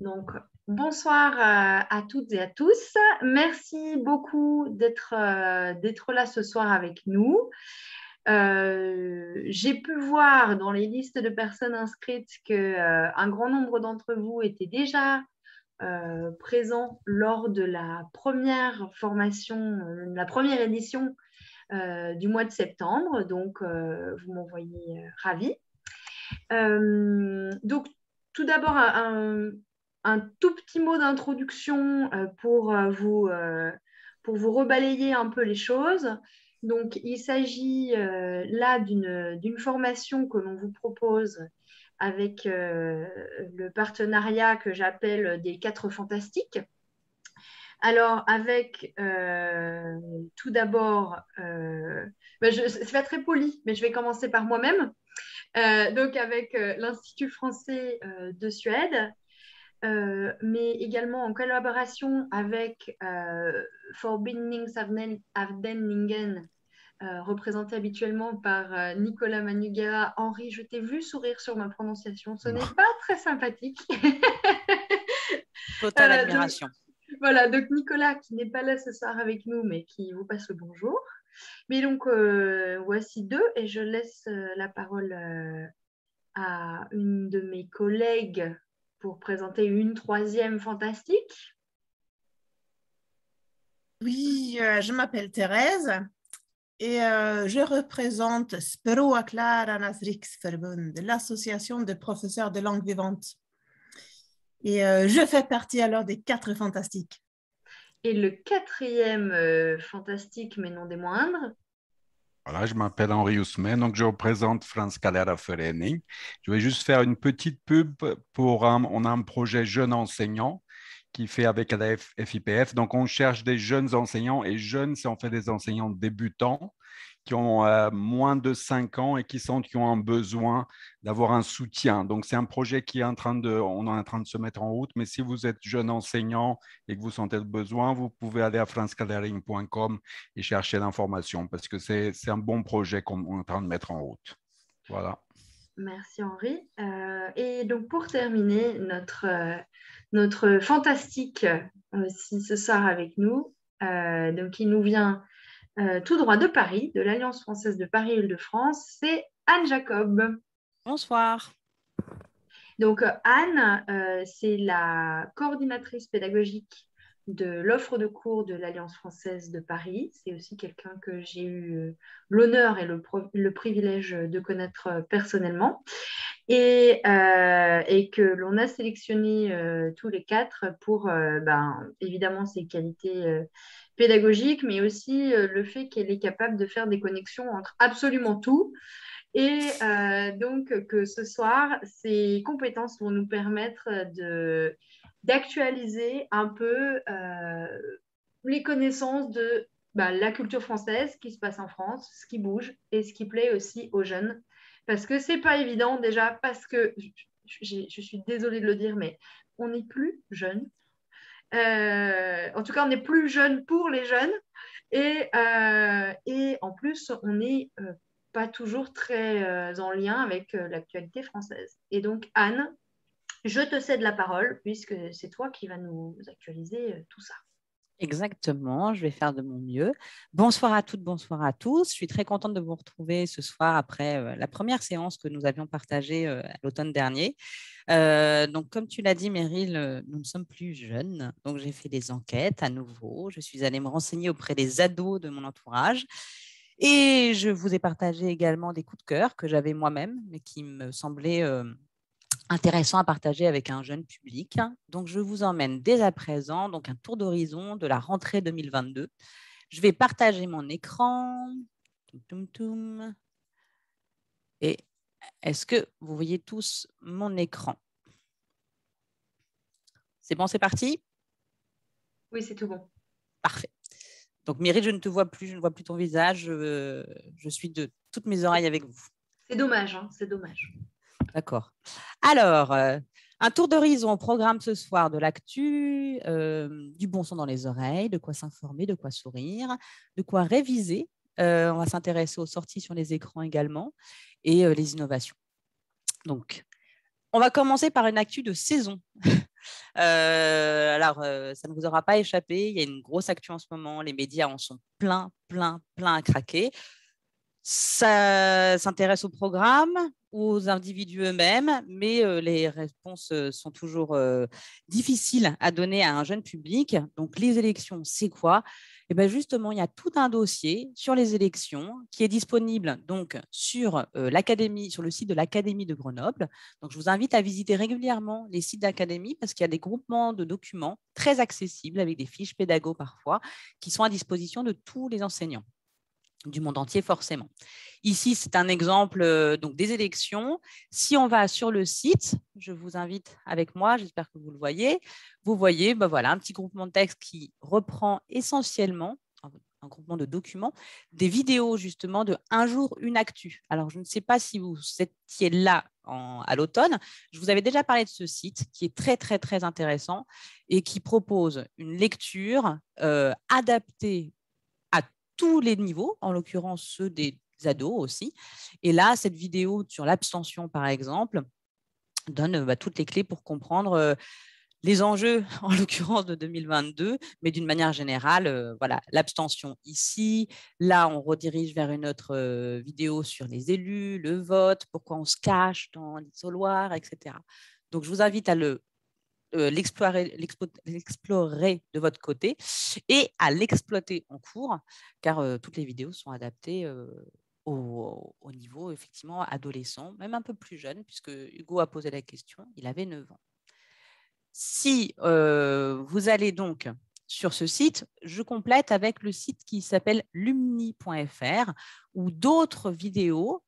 Donc, bonsoir euh, à toutes et à tous. Merci beaucoup d'être euh, là ce soir avec nous. Euh, j'ai pu voir dans les listes de personnes inscrites qu'un un grand nombre d'entre vous étaient déjà présents lors de la première formation, la première édition du mois de septembre. Donc, vous m'envoyez ravi. donc, tout d'abord un, tout petit mot d'introduction euh, pour, euh, vous, euh, pour vous rebalayer un peu les choses. Donc, il s'agit là d'une formation que l'on vous propose avec le partenariat que j'appelle des quatre fantastiques. Alors, avec tout d'abord, ben c'est pas très poli, mais je vais commencer par moi-même. Euh, donc avec euh, l'Institut français euh, de Suède, mais également en collaboration avec Forbindningsavdelningen, représenté habituellement par Nicolas Manuga. Henri, je t'ai vu sourire sur ma prononciation, ce n'est pas très sympathique. Totale admiration. voilà, donc Nicolas qui n'est pas là ce soir avec nous, mais qui vous passe le bonjour. Mais donc, euh, voici deux et je laisse euh, la parole euh, à une de mes collègues pour présenter une troisième fantastique. Oui, je m'appelle Thérèse et je représente Sproa Clara Nasriksverbund, l'association de professeurs de langue vivante. Et je fais partie alors des quatre fantastiques. Et le quatrième euh, fantastique, mais non des moindres. Voilà, je m'appelle Henri Ousmane, donc je représente France Calera Ferenning. Je vais juste faire une petite pub pour un, on a un projet jeune enseignant qui fait avec la FIPF. Donc, on cherche des jeunes enseignants et jeunes, c'est en fait des enseignants débutants qui ont euh, moins de 5 ans et qui sentent qu'ils ont un besoin d'avoir un soutien. Donc, c'est un projet qui est en train de, on est en train de se mettre en route. Mais si vous êtes jeune enseignant et que vous sentez le besoin, vous pouvez aller à francecadering.com et chercher l'information parce que c'est un bon projet qu'on est en train de mettre en route. Voilà. Merci Henri. Euh, et donc pour terminer notre, euh, notre fantastique aussi ce soir avec nous, donc il nous vient euh, tout droit de Paris, de l'Alliance française de Paris-Île-de-France. C'est Anne Jacob. Bonsoir. Donc euh, Anne, euh, c'est la coordinatrice pédagogique de l'offre de cours de l'Alliance française de Paris. C'est aussi quelqu'un que j'ai eu l'honneur et le, privilège de connaître personnellement et, que l'on a sélectionné tous les quatre pour, ben, évidemment, ses qualités pédagogique, mais aussi euh, le fait qu'elle est capable de faire des connexions entre absolument tout. Et euh, donc que ce soir, ces compétences vont nous permettre de, d'actualiser un peu euh, les connaissances de bah, la culture française, ce qui se passe en France, ce qui bouge et ce qui plaît aussi aux jeunes. Parce que ce n'est pas évident déjà, parce que je suis désolée de le dire, mais on n'est plus jeune. Euh, en tout cas, on est plus jeune pour les jeunes. Et, euh, et en plus, on n'est euh, pas toujours très en lien avec l'actualité française. Et donc, Anne, je te cède la parole puisque c'est toi qui vas nous actualiser tout ça. Exactement, je vais faire de mon mieux. Bonsoir à toutes, bonsoir à tous. Je suis très contente de vous retrouver ce soir après euh, la première séance que nous avions partagée euh, l'automne dernier. Euh, donc, comme tu l'as dit, Meryl, nous ne sommes plus jeunes. Donc, j'ai fait des enquêtes à nouveau. Je suis allée me renseigner auprès des ados de mon entourage. Et je vous ai partagé également des coups de cœur que j'avais moi-même, mais qui me semblaient intéressant à partager avec un jeune public. Donc, je vous emmène dès à présent donc un tour d'horizon de la rentrée 2022. Je vais partager mon écran. Et est-ce que vous voyez tous mon écran C'est bon, c'est parti Oui, c'est tout bon. Parfait. Donc, Myrille, je ne te vois plus, je ne vois plus ton visage. Je, suis de toutes mes oreilles avec vous. C'est dommage, hein, c'est dommage. D'accord. Alors, euh, un tour d'horizon au programme ce soir de l'actu, euh, du bon son dans les oreilles, de quoi s'informer, de quoi sourire, de quoi réviser. Euh, on va s'intéresser aux sorties sur les écrans également et les innovations. Donc, on va commencer par une actu de saison. alors, ça ne vous aura pas échappé, il y a une grosse actu en ce moment, les médias en sont plein, plein, plein à craquer ça s'intéresse au programme, aux individus eux-mêmes, mais euh, les réponses euh, sont toujours euh, difficiles à donner à un jeune public. Donc les élections, c'est quoi Et eh bien justement, il y a tout un dossier sur les élections qui est disponible donc sur l'académie, sur le site de l'académie de Grenoble. Donc je vous invite à visiter régulièrement les sites d'académie parce qu'il y a des groupements de documents très accessibles avec des fiches pédagogiques parfois qui sont à disposition de tous les enseignants du monde entier forcément. Ici, c'est un exemple euh, donc, des élections. Si on va sur le site, je vous invite avec moi, j'espère que vous le voyez, vous voyez ben voilà, un petit groupement de texte qui reprend essentiellement un groupement de documents, des vidéos justement de un jour, une actu. Alors, je ne sais pas si vous étiez là à l'automne, je vous avais déjà parlé de ce site qui est très, très, très intéressant et qui propose une lecture euh, adaptée tous les niveaux, en l'occurrence ceux des ados aussi. Et là, cette vidéo sur l'abstention, par exemple, donne bah, toutes les clés pour comprendre euh, les enjeux, en l'occurrence de 2022, mais d'une manière générale, euh, voilà, l'abstention ici. Là, on redirige vers une autre euh, vidéo sur les élus, le vote, pourquoi on se cache dans l'isoloir, etc. Donc, je vous invite à le euh, l'explorer de votre côté et à l'exploiter en cours, car euh, toutes les vidéos sont adaptées euh, au, niveau effectivement adolescent, même un peu plus jeune, puisque Hugo a posé la question, il avait 9 ans. Si vous allez donc sur ce site. Je complète avec le site qui s'appelle lumni.fr où d'autres vidéos,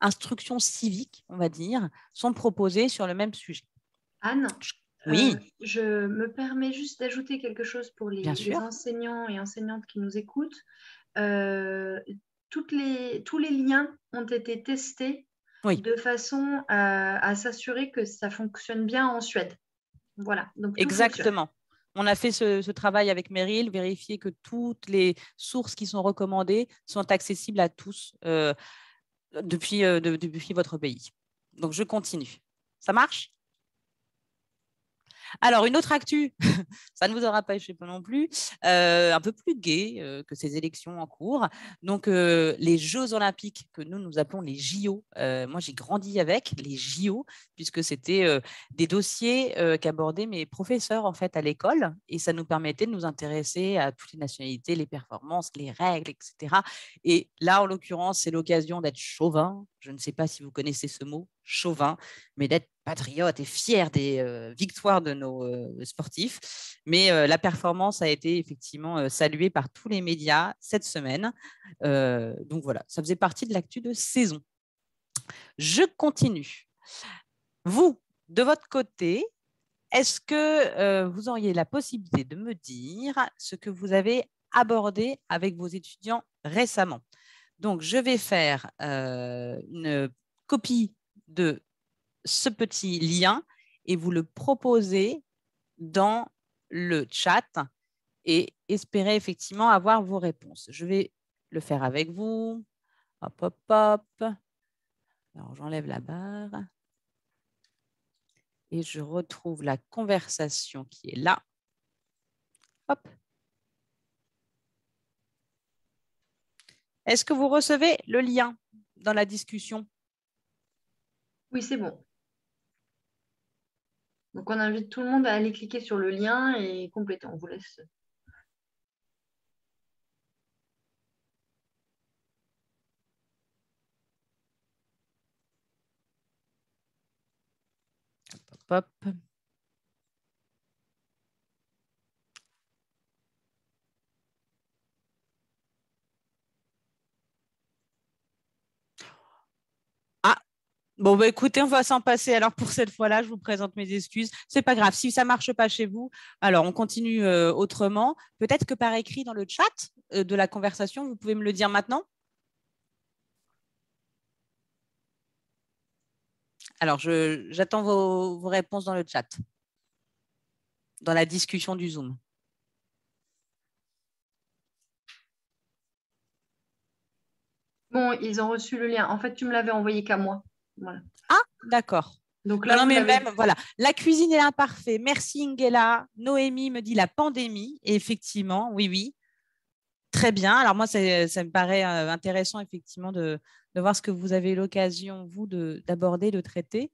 instructions civiques, on va dire, sont proposées sur le même sujet. Anne, euh, oui. je me permets juste d'ajouter quelque chose pour les, enseignants et enseignantes qui nous écoutent. Euh, les, tous les liens ont été testés de façon à, s'assurer que ça fonctionne bien en Suède. Voilà. Exactement. On a fait ce, travail avec Meryl, vérifier que toutes les sources qui sont recommandées sont accessibles à tous euh, depuis, depuis votre pays. Donc, je continue. Ça marche alors, une autre actu, ça ne vous aura pas échappé non plus, euh, un peu plus gay euh, que ces élections en cours. Donc, euh, les Jeux Olympiques, que nous, nous appelons les JO, moi, j'ai grandi avec les JO, puisque c'était des dossiers qu'abordaient mes professeurs, en fait, à l'école, et ça nous permettait de nous intéresser à toutes les nationalités, les performances, les règles, etc. Et là, en l'occurrence, c'est l'occasion d'être chauvin. Je ne sais pas si vous connaissez ce mot, chauvin, mais d'être patriote et fier des euh, victoires de nos euh, sportifs. Mais euh, la performance a été effectivement saluée par tous les médias cette semaine. donc voilà, ça faisait partie de l'actu de saison. Je continue. Vous, de votre côté, est-ce que vous auriez la possibilité de me dire ce que vous avez abordé avec vos étudiants récemment Donc, je vais faire une copie de ce petit lien et vous le proposez dans le chat et espérez effectivement avoir vos réponses. Je vais le faire avec vous. Hop, hop, hop. Alors, j'enlève la barre et je retrouve la conversation qui est là. Hop. Est-ce que vous recevez le lien dans la discussion oui, c'est bon. Donc on invite tout le monde à aller cliquer sur le lien et compléter. On vous laisse. Hop, hop. Bon, bah, écoutez, on va s'en passer. Alors, pour cette fois-là, je vous présente mes excuses. C'est pas grave. Si ça marche pas chez vous, alors on continue euh, autrement. Peut-être que par écrit dans le chat euh, de la conversation, vous pouvez me le dire maintenant. Alors, j'attends vos, vos réponses dans le chat, dans la discussion du Zoom. Bon, ils ont reçu le lien. En fait, tu me l'avais envoyé qu'à moi. Ah, d'accord. Donc même, voilà, la cuisine est imparfaite. Merci Ingela. Noémie me dit la pandémie. Et effectivement, oui, oui. Très bien. Alors moi, ça me paraît euh, intéressant, effectivement, de, voir ce que vous avez l'occasion, vous, d'aborder, de, traiter.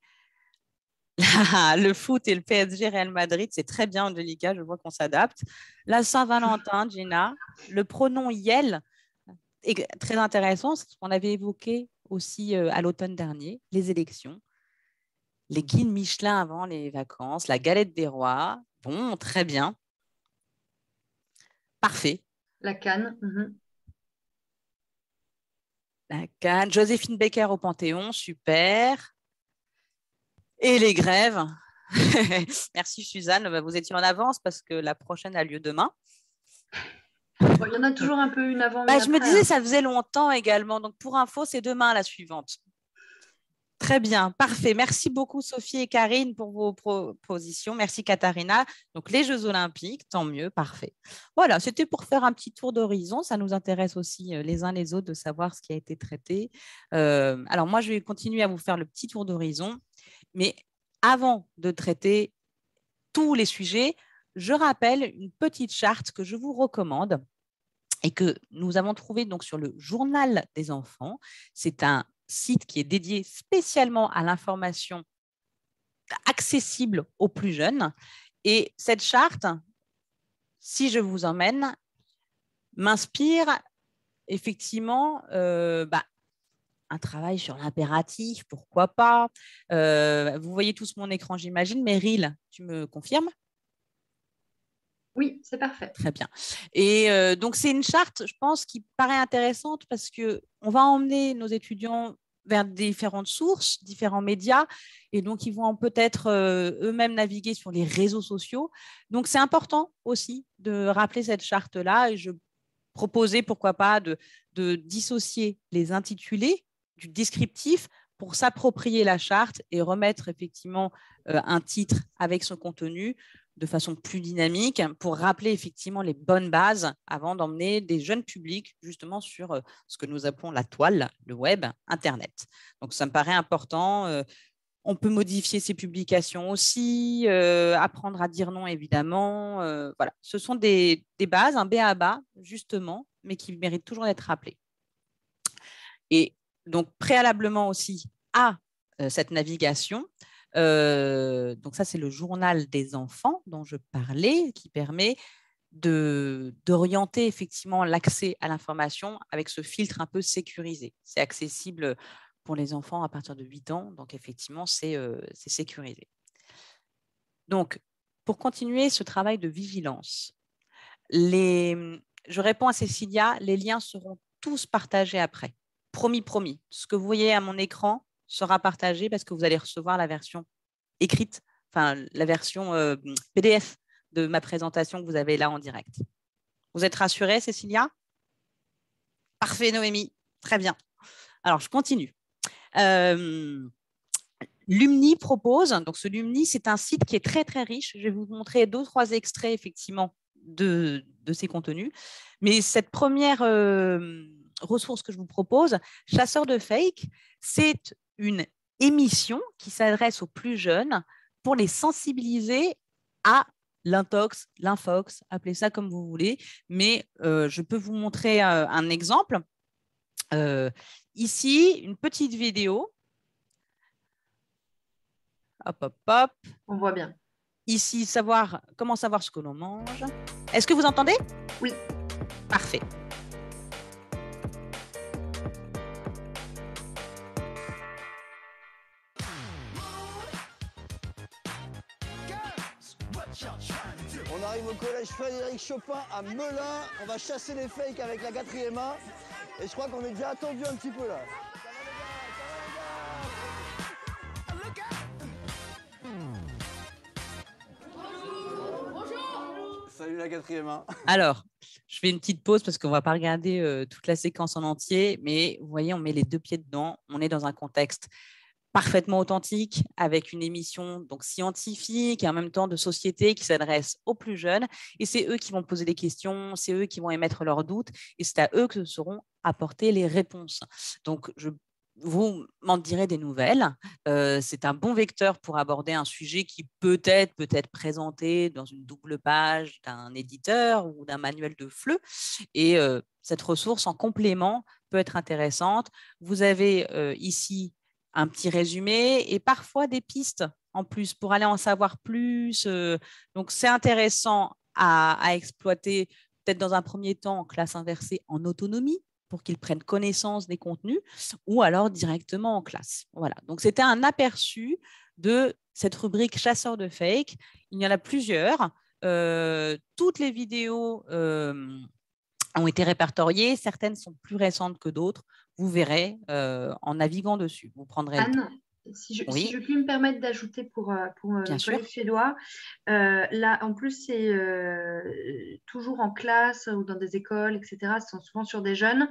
le foot et le PSG Real Madrid, c'est très bien, Angelica, je vois qu'on s'adapte. La Saint-Valentin, Gina, le pronom Yel est très intéressant, c'est ce qu'on avait évoqué aussi euh, à l'automne dernier, les élections, les guides Michelin avant les vacances, la galette des rois. Bon, très bien. Parfait. La canne. Mhm. La canne. Joséphine Becker au Panthéon, super. Et les grèves. Merci Suzanne, bah, vous étiez en avance parce que la prochaine a lieu demain il y en a toujours un peu une avant. Bah, je me disais, hein. ça faisait longtemps également. Donc, pour info, c'est demain la suivante. Très bien, parfait. Merci beaucoup Sophie et Karine pour vos propositions. Merci Katharina. Donc les Jeux olympiques, tant mieux, parfait. Voilà, c'était pour faire un petit tour d'horizon. Ça nous intéresse aussi euh, les uns les autres de savoir ce qui a été traité. Euh, alors moi, je vais continuer à vous faire le petit tour d'horizon. Mais avant de traiter tous les sujets, je rappelle une petite charte que je vous recommande et que nous avons trouvée donc sur le journal des enfants. C'est un site qui est dédié spécialement à l'information accessible aux plus jeunes. Et cette charte, si je vous emmène, m'inspire effectivement euh, bah, un travail sur l'impératif, pourquoi pas. Euh, vous voyez tous mon écran, j'imagine, mais Ril, tu me confirmes oui, c'est parfait. Très bien. Et euh, donc, c'est une charte, je pense, qui paraît intéressante parce qu'on va emmener nos étudiants vers différentes sources, différents médias, et donc ils vont peut-être euh, eux-mêmes naviguer sur les réseaux sociaux. Donc, c'est important aussi de rappeler cette charte-là, et je proposais, pourquoi pas, de, de dissocier les intitulés du descriptif pour s'approprier la charte et remettre effectivement euh, un titre avec son contenu de façon plus dynamique pour rappeler effectivement les bonnes bases avant d'emmener des jeunes publics justement sur euh, ce que nous appelons la toile, le web, Internet. Donc ça me paraît important. Euh, on peut modifier ces publications aussi, euh, apprendre à dire non évidemment. voilà, ce sont des, bases, un B à bas justement, mais qui méritent toujours d'être rappelées. Et donc préalablement aussi à cette navigation, donc ça, c'est le journal des enfants dont je parlais, qui permet d'orienter effectivement l'accès à l'information avec ce filtre un peu sécurisé. C'est accessible pour les enfants à partir de 8 ans, donc effectivement, c'est sécurisé. Donc, pour continuer ce travail de vigilance, les... Mmh, je réponds à Cécilia, les liens seront tous partagés après. Promis, promis. Ce que vous voyez à mon écran, sera partagé parce que vous allez recevoir la version écrite, enfin la version euh, PDF de ma présentation que vous avez là en direct. Vous êtes rassurée, Cécilia Parfait, Noémie. Très bien. Alors, je continue. Euh, Lumni propose, donc ce Lumni, c'est un site qui est très très riche. Je vais vous montrer deux, trois extraits effectivement de, de ces contenus. Mais cette première euh, ressource que je vous propose, Chasseur de Fake, c'est une émission qui s'adresse aux plus jeunes pour les sensibiliser à l'intox, l'infox, appelez ça comme vous voulez, mais euh, je peux vous montrer euh, un exemple. Euh, ici, une petite vidéo. Hop, hop, hop. On voit bien. Ici, savoir comment savoir ce que l'on mange. Est-ce que vous entendez Oui. Parfait. arrive au collège Frédéric Chopin à Melun. On va chasser les fakes avec la quatrième main, Et je crois qu'on est déjà attendu un petit peu là. Salut la quatrième. main. Alors, je fais une petite pause parce qu'on ne va pas regarder euh, toute la séquence en entier, mais vous voyez, on met les deux pieds dedans, on est dans un contexte parfaitement authentique, avec une émission donc scientifique et en même temps de société qui s'adresse aux plus jeunes. Et c'est eux qui vont poser des questions, c'est eux qui vont émettre leurs doutes, et c'est à eux que seront apportées les réponses. Donc, je vous m'en dirai des nouvelles. Euh, c'est un bon vecteur pour aborder un sujet qui peut-être peut être présenté dans une double page d'un éditeur ou d'un manuel de fleu. Et euh, cette ressource en complément peut être intéressante. Vous avez euh, ici un petit résumé et parfois des pistes en plus pour aller en savoir plus. Euh, donc, c'est intéressant à, exploiter peut-être dans un premier temps en classe inversée en autonomie pour qu'ils prennent connaissance des contenus ou alors directement en classe. Voilà. Donc, c'était un aperçu de cette rubrique chasseur de fake. Il y en a plusieurs. Euh, toutes les vidéos euh, ont été répertoriées. Certaines sont plus récentes que d'autres vous verrez euh, en naviguant dessus. Vous prendrez. Anne, ah si je, puis me permettre d'ajouter pour, euh, pour euh, Bien suédois, là en plus c'est toujours en classe ou dans des écoles, etc. Ce sont souvent sur des jeunes.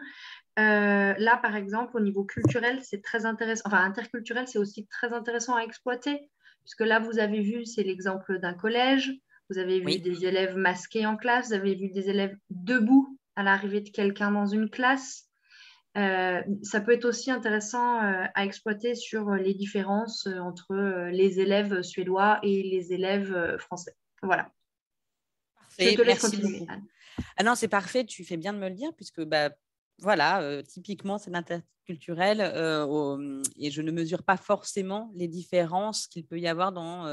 là, par exemple, au niveau culturel, c'est très intéressant. Enfin, interculturel, c'est aussi très intéressant à exploiter, puisque là, vous avez vu, c'est l'exemple d'un collège. Vous avez vu des élèves masqués en classe. Vous avez vu des élèves debout à l'arrivée de quelqu'un dans une classe. Euh, ça peut être aussi intéressant euh, à exploiter sur euh, les différences entre les élèves suédois et les élèves français. Voilà. Parfait. Je te Merci Ah non, c'est parfait, tu fais bien de me le dire, puisque bah, voilà, typiquement, c'est l'interculturel et je ne mesure pas forcément les différences qu'il peut y avoir dans,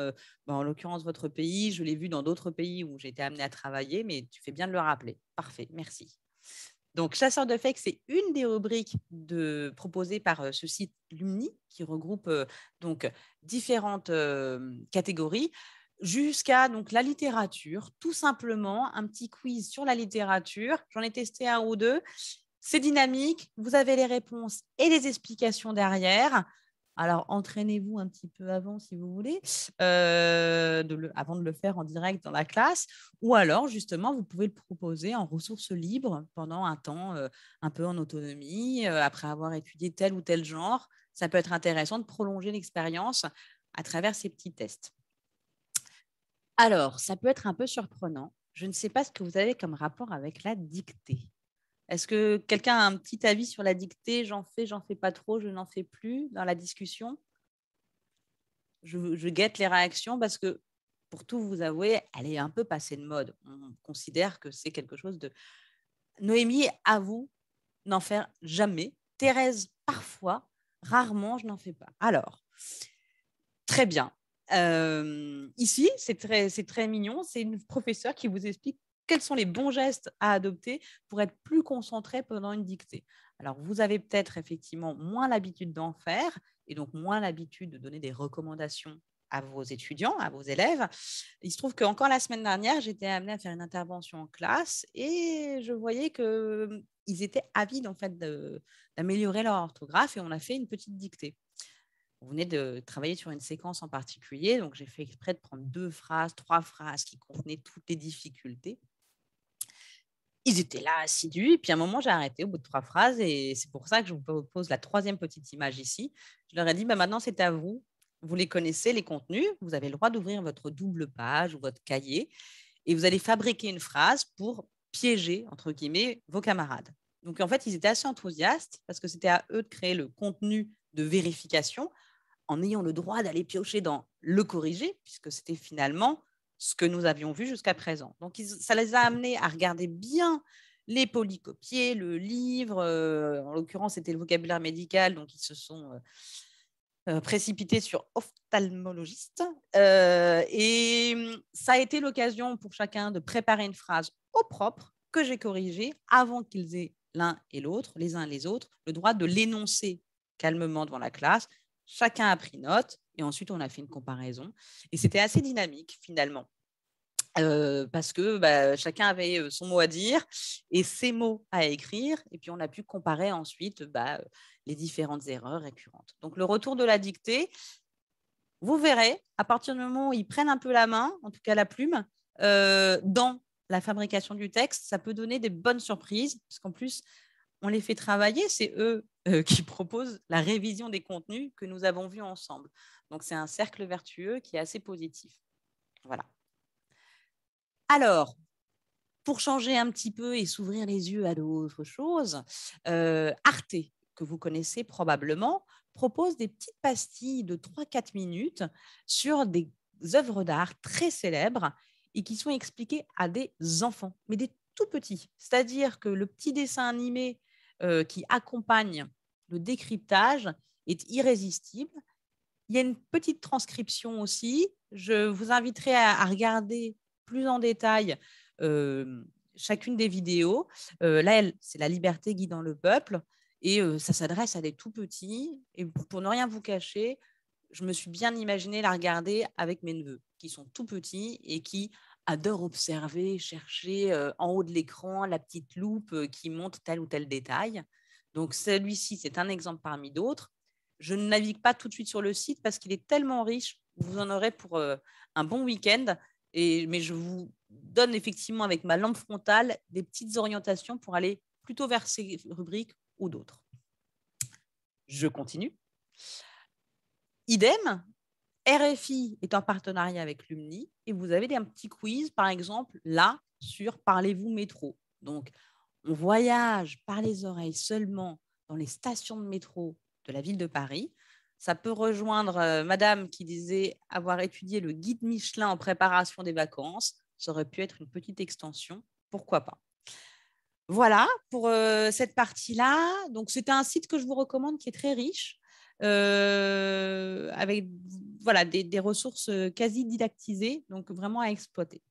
bah, en l'occurrence, votre pays. Je l'ai vu dans d'autres pays où j'ai été amenée à travailler, mais tu fais bien de le rappeler. Parfait, merci. Donc, Chasseur de Fake, c'est une des rubriques proposées par euh, ce site Lumni, qui regroupe euh, donc différentes euh, catégories jusqu'à donc la littérature, tout simplement un petit quiz sur la littérature. J'en ai testé un ou deux. C'est dynamique, vous avez les réponses et les explications derrière. Alors, entraînez-vous un petit peu avant, si vous voulez, euh, avant de le faire en direct dans la classe. Ou alors, justement, vous pouvez le proposer en ressources libres pendant un temps euh, un peu en autonomie, euh, après avoir étudié tel ou tel genre. Ça peut être intéressant de prolonger l'expérience à travers ces petits tests. Alors, ça peut être un peu surprenant. Je ne sais pas ce que vous avez comme rapport avec la dictée. Est-ce que quelqu'un a un petit avis sur la dictée J'en fais, j'en fais pas trop, je n'en fais plus dans la discussion. Je, guette les réactions parce que, pour tout vous avouer, elle est un peu passée de mode. On considère que c'est quelque chose de. Noémie à vous, n'en faire jamais. Thérèse, parfois. Rarement, je n'en fais pas. Alors, très bien. Euh, ici, c'est très, très mignon. C'est une professeure qui vous explique quels sont les bons gestes à adopter pour être plus concentré pendant une dictée. Alors, vous avez peut-être effectivement moins l'habitude d'en faire et donc moins l'habitude de donner des recommandations à vos étudiants, à vos élèves. Il se trouve qu'encore la semaine dernière, j'étais amenée à faire une intervention en classe et je voyais qu'ils mm, étaient avides en fait d'améliorer leur orthographe et on a fait une petite dictée. On venait de travailler sur une séquence en particulier, donc j'ai fait exprès de prendre deux phrases, trois phrases qui contenaient toutes les difficultés ils étaient là, assidus. Et puis à un moment, j'ai arrêté au bout de trois phrases. Et c'est pour ça que je vous propose la troisième petite image ici. Je leur ai dit, bah, maintenant, c'est à vous. Vous les connaissez, les contenus. Vous avez le droit d'ouvrir votre double page ou votre cahier. Et vous allez fabriquer une phrase pour piéger, entre guillemets, vos camarades. Donc en fait, ils étaient assez enthousiastes parce que c'était à eux de créer le contenu de vérification en ayant le droit d'aller piocher dans le corriger, puisque c'était finalement ce que nous avions vu jusqu'à présent. Donc, ça les a mmh. amenés à regarder bien les polycopiers, le livre. Euh, en l'occurrence, c'était le vocabulaire médical, donc ils se sont euh, euh, précipités sur ophtalmologiste. et mmh, ça a été l'occasion pour chacun de préparer une phrase au propre que j'ai corrigée avant qu'ils aient l'un et l'autre, les uns et les autres, le droit de l'énoncer calmement devant la classe chacun a pris note, et ensuite on a fait une comparaison. Et c'était assez dynamique finalement. Euh, parce que bah, chacun avait euh, son mot à dire et ses mots à écrire, et puis on a pu comparer ensuite bah, les différentes erreurs récurrentes. Donc le retour de la dictée, vous verrez, à partir du moment où ils prennent un peu la main, en tout cas la plume, euh, dans la fabrication du texte, ça peut donner des bonnes surprises, parce qu'en plus, on les fait travailler, c'est eux euh, qui propose la révision des contenus que nous avons vus ensemble. Donc c'est un cercle vertueux qui est assez positif. Voilà. Alors, pour changer un petit peu et s'ouvrir les yeux à d'autres choses, euh, Arte, que vous connaissez probablement, propose des petites pastilles de 3-4 minutes sur des œuvres d'art très célèbres et qui sont expliquées à des enfants, mais des tout petits. C'est-à-dire que le petit dessin animé euh, qui accompagne le décryptage est irrésistible. Il y a une petite transcription aussi. Je vous inviterai à, regarder plus en détail euh, chacune des vidéos. Euh, là, c'est la liberté guidant le peuple et ça s'adresse à des tout petits. Et pour ne rien vous cacher, je me suis bien imaginé la regarder avec mes neveux qui sont tout petits et qui adore observer, chercher en haut de l'écran la petite loupe qui montre tel ou tel détail. Donc celui-ci, c'est un exemple parmi d'autres. Je ne navigue pas tout de suite sur le site parce qu'il est tellement riche, vous en aurez pour un bon week-end. Et, mais je vous donne effectivement avec ma lampe frontale des petites orientations pour aller plutôt vers ces rubriques ou d'autres. Je continue. Idem, RFI est en partenariat avec l'UMNI et vous avez un petit quiz, par exemple, là, sur Parlez-vous métro. Donc, on voyage par les oreilles seulement dans les stations de métro de la ville de Paris. Ça peut rejoindre euh, Madame qui disait avoir étudié le guide Michelin en préparation des vacances. Ça aurait pu être une petite extension, pourquoi pas. Voilà pour euh, cette partie-là. Donc, c'était un site que je vous recommande qui est très riche. Euh, avec voilà, des, des, ressources euh, quasi didactisées, donc vraiment à exploiter.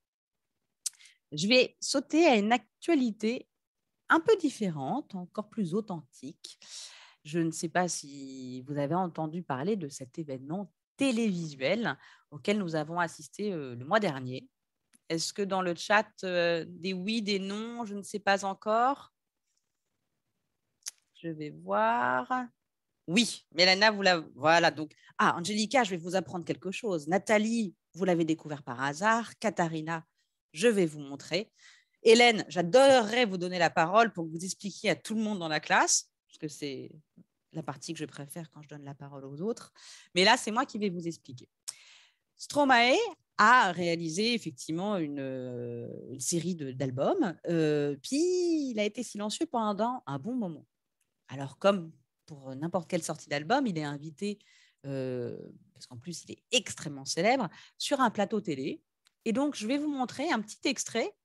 Je vais sauter à une actualité un peu différente, encore plus authentique. Je ne sais pas si vous avez entendu parler de cet événement télévisuel auquel nous avons assisté euh, le mois dernier. Est-ce que dans le chat, des oui, des non, je ne sais pas encore Je vais voir. Oui, Mélana, vous la... Voilà, donc... Ah, Angelica, je vais vous apprendre quelque chose. Nathalie, vous l'avez découvert par hasard. Katharina, je vais vous montrer. Hélène, j'adorerais vous donner la parole pour que vous expliquiez à tout le monde dans la classe, parce que c'est la partie que je préfère quand je donne la parole aux autres. Mais là, c'est moi qui vais vous expliquer. Stromae a réalisé effectivement une, euh, série d'albums, euh, puis il a été silencieux pendant un bon moment. Alors, comme pour euh, n'importe quelle sortie d'album, il est invité, euh, parce qu'en plus il est extrêmement célèbre, sur un plateau télé. Et donc je vais vous montrer un petit extrait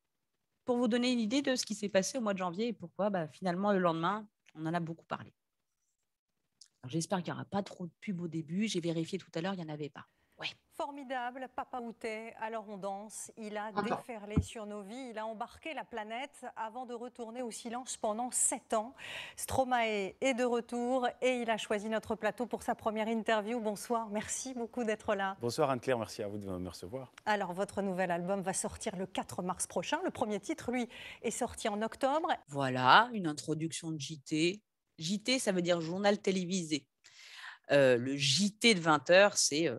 pour vous donner une idée de ce qui s'est passé au mois de janvier et pourquoi bah, finalement le lendemain, on en a beaucoup parlé. J'espère qu'il n'y aura pas trop de pubs au début. J'ai vérifié tout à l'heure, il n'y en avait pas. Formidable, Papa Outé, alors on danse. Il a déferlé sur nos vies, il a embarqué la planète avant de retourner au silence pendant sept ans. Stromae est de retour et il a choisi notre plateau pour sa première interview. Bonsoir, merci beaucoup d'être là. Bonsoir Anne-Claire, merci à vous de me recevoir. Alors votre nouvel album va sortir le 4 mars prochain. Le premier titre, lui, est sorti en octobre. Voilà, une introduction de JT. JT, ça veut dire journal télévisé. Euh, le JT de 20h, c'est euh,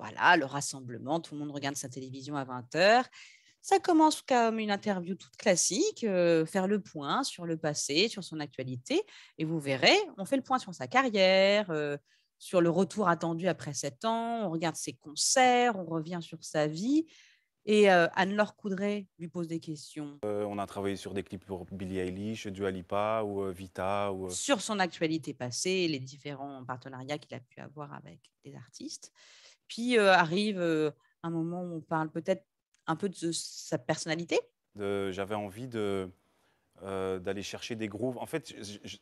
voilà, le rassemblement, tout le monde regarde sa télévision à 20h. Ça commence comme une interview toute classique, euh, faire le point sur le passé, sur son actualité. Et vous verrez, on fait le point sur sa carrière, euh, sur le retour attendu après 7 ans, on regarde ses concerts, on revient sur sa vie. Et euh, Anne-Laure Coudray lui pose des questions. on a travaillé sur des clips pour Billie Eilish, Dua Lipa ou Vita. Ou, Sur son actualité passée, les différents partenariats qu'il a pu avoir avec des artistes. Puis euh, arrive euh, un moment où on parle peut-être un peu de sa personnalité. J'avais envie de, euh, d'aller chercher des grooves. En fait,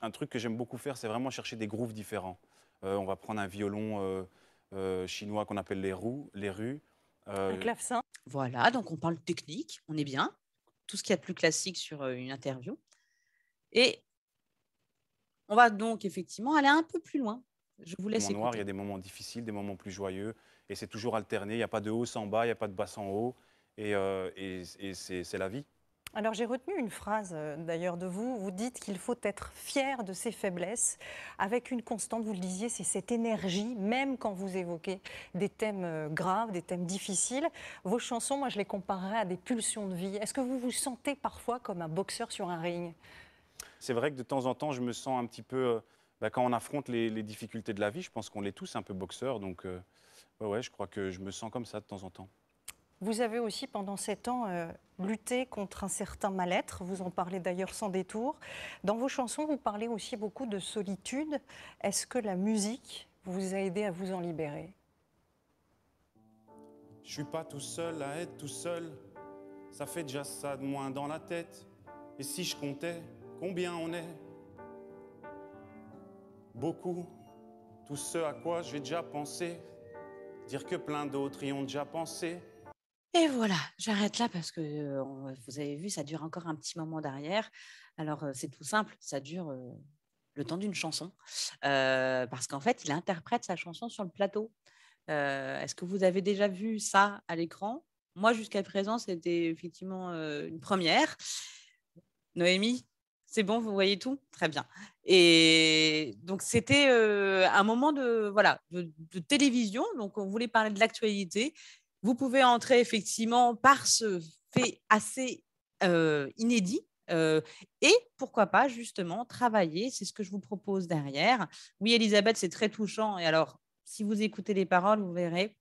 un truc que j'aime beaucoup faire, c'est vraiment chercher des grooves différents. on va prendre un violon chinois qu'on appelle les roues, les rues. Un clavecin. Voilà, donc on parle technique, on est bien. Tout ce qu'il y a de plus classique sur une interview. Et on va donc effectivement aller un peu plus loin. Je vous laisse. En noir, il y a des moments difficiles, des moments plus joyeux, et c'est toujours alterné. Il n'y a pas de haut sans bas, il n'y a pas de bas sans haut. Et, euh, c'est la vie. Alors j'ai retenu une phrase euh, d'ailleurs de vous. Vous dites qu'il faut être fier de ses faiblesses avec une constante, vous le disiez, c'est cette énergie, même quand vous évoquez des thèmes euh, graves, des thèmes difficiles. Vos chansons, moi je les comparerais à des pulsions de vie. Est-ce que vous vous sentez parfois comme un boxeur sur un ring C'est vrai que de temps en temps je me sens un petit peu... Bah, quand on affronte les, difficultés de la vie, je pense qu'on est tous un peu boxeur, Donc, oui, je crois que je me sens comme ça de temps en temps. Vous avez aussi, pendant sept ans, euh, lutté contre un certain mal-être. Vous en parlez d'ailleurs sans détour. Dans vos chansons, vous parlez aussi beaucoup de solitude. Est-ce que la musique vous a aidé à vous en libérer Je suis pas tout seul à être tout seul. Ça fait déjà ça de moins dans la tête. Et si je comptais combien on est Beaucoup. Tout ce à quoi j'ai déjà pensé dire que plein d'autres y ont déjà pensé. Et voilà, j'arrête là parce que euh, vous avez vu, ça dure encore un petit moment derrière. Alors euh, c'est tout simple, ça dure euh, le temps d'une chanson parce qu'en fait, il interprète sa chanson sur le plateau. Est-ce que vous avez déjà vu ça à l'écran Moi, jusqu'à présent, c'était effectivement une première. Noémie, c'est bon, vous voyez tout Très bien. Et donc, c'était euh, un moment de, voilà, de, télévision. Donc, on voulait parler de l'actualité. Vous pouvez entrer effectivement par ce fait assez euh, inédit. Euh, et pourquoi pas justement travailler, c'est ce que je vous propose derrière. Oui, Elisabeth, c'est très touchant. Et alors, si vous écoutez les paroles, vous verrez.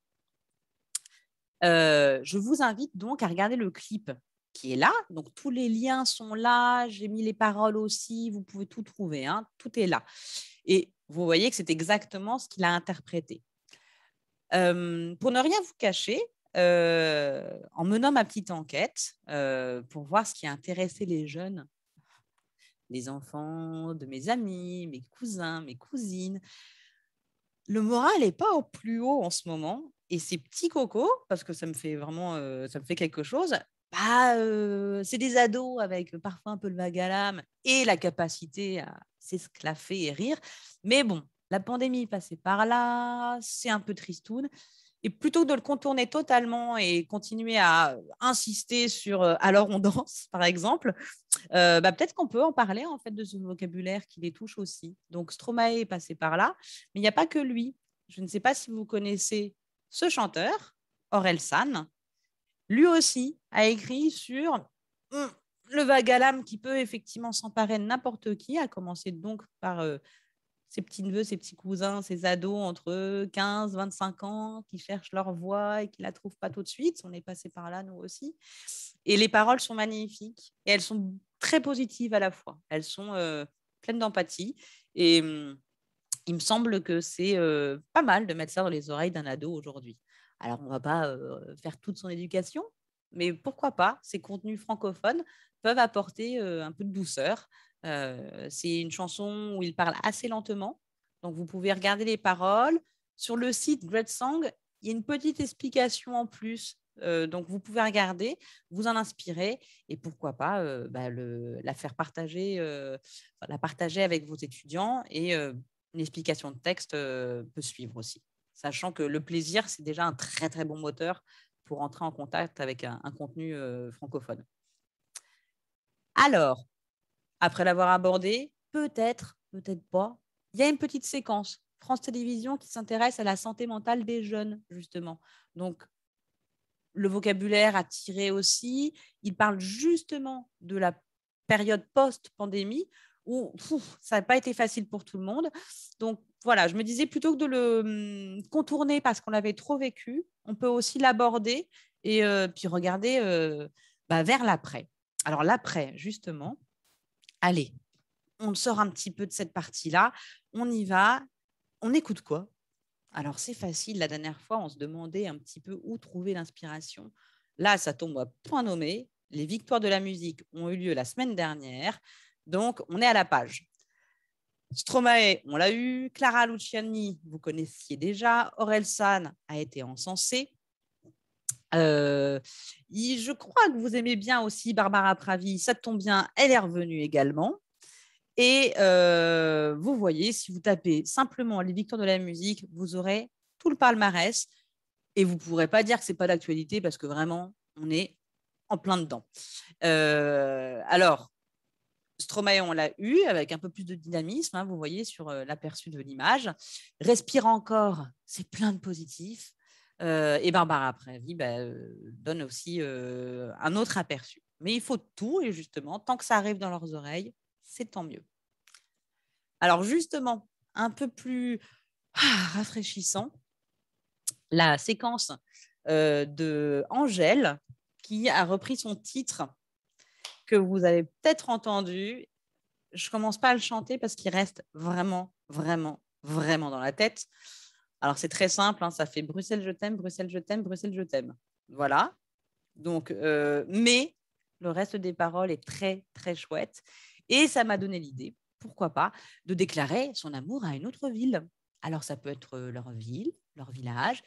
je vous invite donc à regarder le clip qui est là. Donc, tous les liens sont là. J'ai mis les paroles aussi. Vous pouvez tout trouver. Hein. Tout est là. Et vous voyez que c'est exactement ce qu'il a interprété. Euh, pour ne rien vous cacher, euh, en menant ma petite enquête euh, pour voir ce qui a intéressé les jeunes, les enfants de mes amis, mes cousins, mes cousines, le moral n'est pas au plus haut en ce moment. Et ces petits cocos, parce que ça me fait vraiment, ça me fait quelque chose, c'est des ados avec parfois un peu le magalam et la capacité à s'esclaffer et rire. Mais bon, la pandémie est passée par là, c'est un peu tristoun. Et plutôt que de le contourner totalement et continuer à insister sur alors on danse, par exemple, bah, peut-être qu'on peut en parler en fait de ce vocabulaire qui les touche aussi. Donc Stromae est passé par là, mais il n'y a pas que lui. Je ne sais pas si vous connaissez ce chanteur, Aurel San, lui aussi a écrit sur hum, le vague à l'âme qui peut effectivement s'emparer de n'importe qui, à commencer donc par euh, ses petits-neveux, ses petits cousins, ses ados entre 15, 25 ans qui cherchent leur voix et qui la trouvent pas tout de suite. On est passé par là, nous aussi. Et les paroles sont magnifiques et elles sont très positives à la fois. Elles sont euh, pleines d'empathie et hum, il me semble que c'est euh, pas mal de mettre ça dans les oreilles d'un ado aujourd'hui. Alors, on ne va pas faire toute son éducation, mais pourquoi pas Ces contenus francophones peuvent apporter un peu de douceur. c'est une chanson où il parle assez lentement, donc vous pouvez regarder les paroles. Sur le site Great Song, il y a une petite explication en plus. donc, vous pouvez regarder, vous en inspirer et pourquoi pas bah, la faire partager, la partager avec vos étudiants et une explication de texte peut suivre aussi sachant que le plaisir, c'est déjà un très très bon moteur pour entrer en contact avec un, contenu euh, francophone. Alors, après l'avoir abordé, peut-être, peut-être pas, il y a une petite séquence. France Télévisions qui s'intéresse à la santé mentale des jeunes, justement. Donc, le vocabulaire a tiré aussi. Il parle justement de la période post-pandémie où ça n'a pas été facile pour tout le monde. Donc, voilà, je me disais plutôt que de le hum, contourner parce qu'on l'avait trop vécu, on peut aussi l'aborder et euh, puis regarder euh, bah, vers l'après. Alors l'après, justement, allez, on sort un petit peu de cette partie-là, on y va, on écoute quoi Alors c'est facile, la dernière fois, on se demandait un petit peu où trouver l'inspiration. Là, ça tombe à point nommé. Les victoires de la musique ont eu lieu la semaine dernière. Donc, on est à la page. Stromae, on l'a eu. Clara Luciani, vous connaissiez déjà. Aurel San a été encensé. Euh, je crois que vous aimez bien aussi Barbara Pravi. Ça tombe bien, elle est revenue également. Et euh, vous voyez, si vous tapez simplement les victoires de la musique, vous aurez tout le palmarès. Et vous ne pourrez pas dire que ce n'est pas d'actualité parce que vraiment, on est en plein dedans. Euh, alors, Stromae, on l'a eu avec un peu plus de dynamisme, hein, vous voyez sur euh, l'aperçu de l'image. Respire encore, c'est plein de positifs. Euh, et Barbara après, bah, euh, donne aussi un autre aperçu. Mais il faut tout, et justement, tant que ça arrive dans leurs oreilles, c'est tant mieux. Alors justement, un peu plus ah, rafraîchissant, la séquence de Angèle qui a repris son titre que vous avez peut-être entendu. Je commence pas à le chanter parce qu'il reste vraiment, vraiment, vraiment dans la tête. Alors c'est très simple, hein, ça fait Bruxelles, je t'aime, Bruxelles, je t'aime, Bruxelles, je t'aime. Voilà. Donc, euh, mais le reste des paroles est très, très chouette. Et ça m'a donné l'idée, pourquoi pas, de déclarer son amour à une autre ville. Alors ça peut être euh, leur ville, leur village,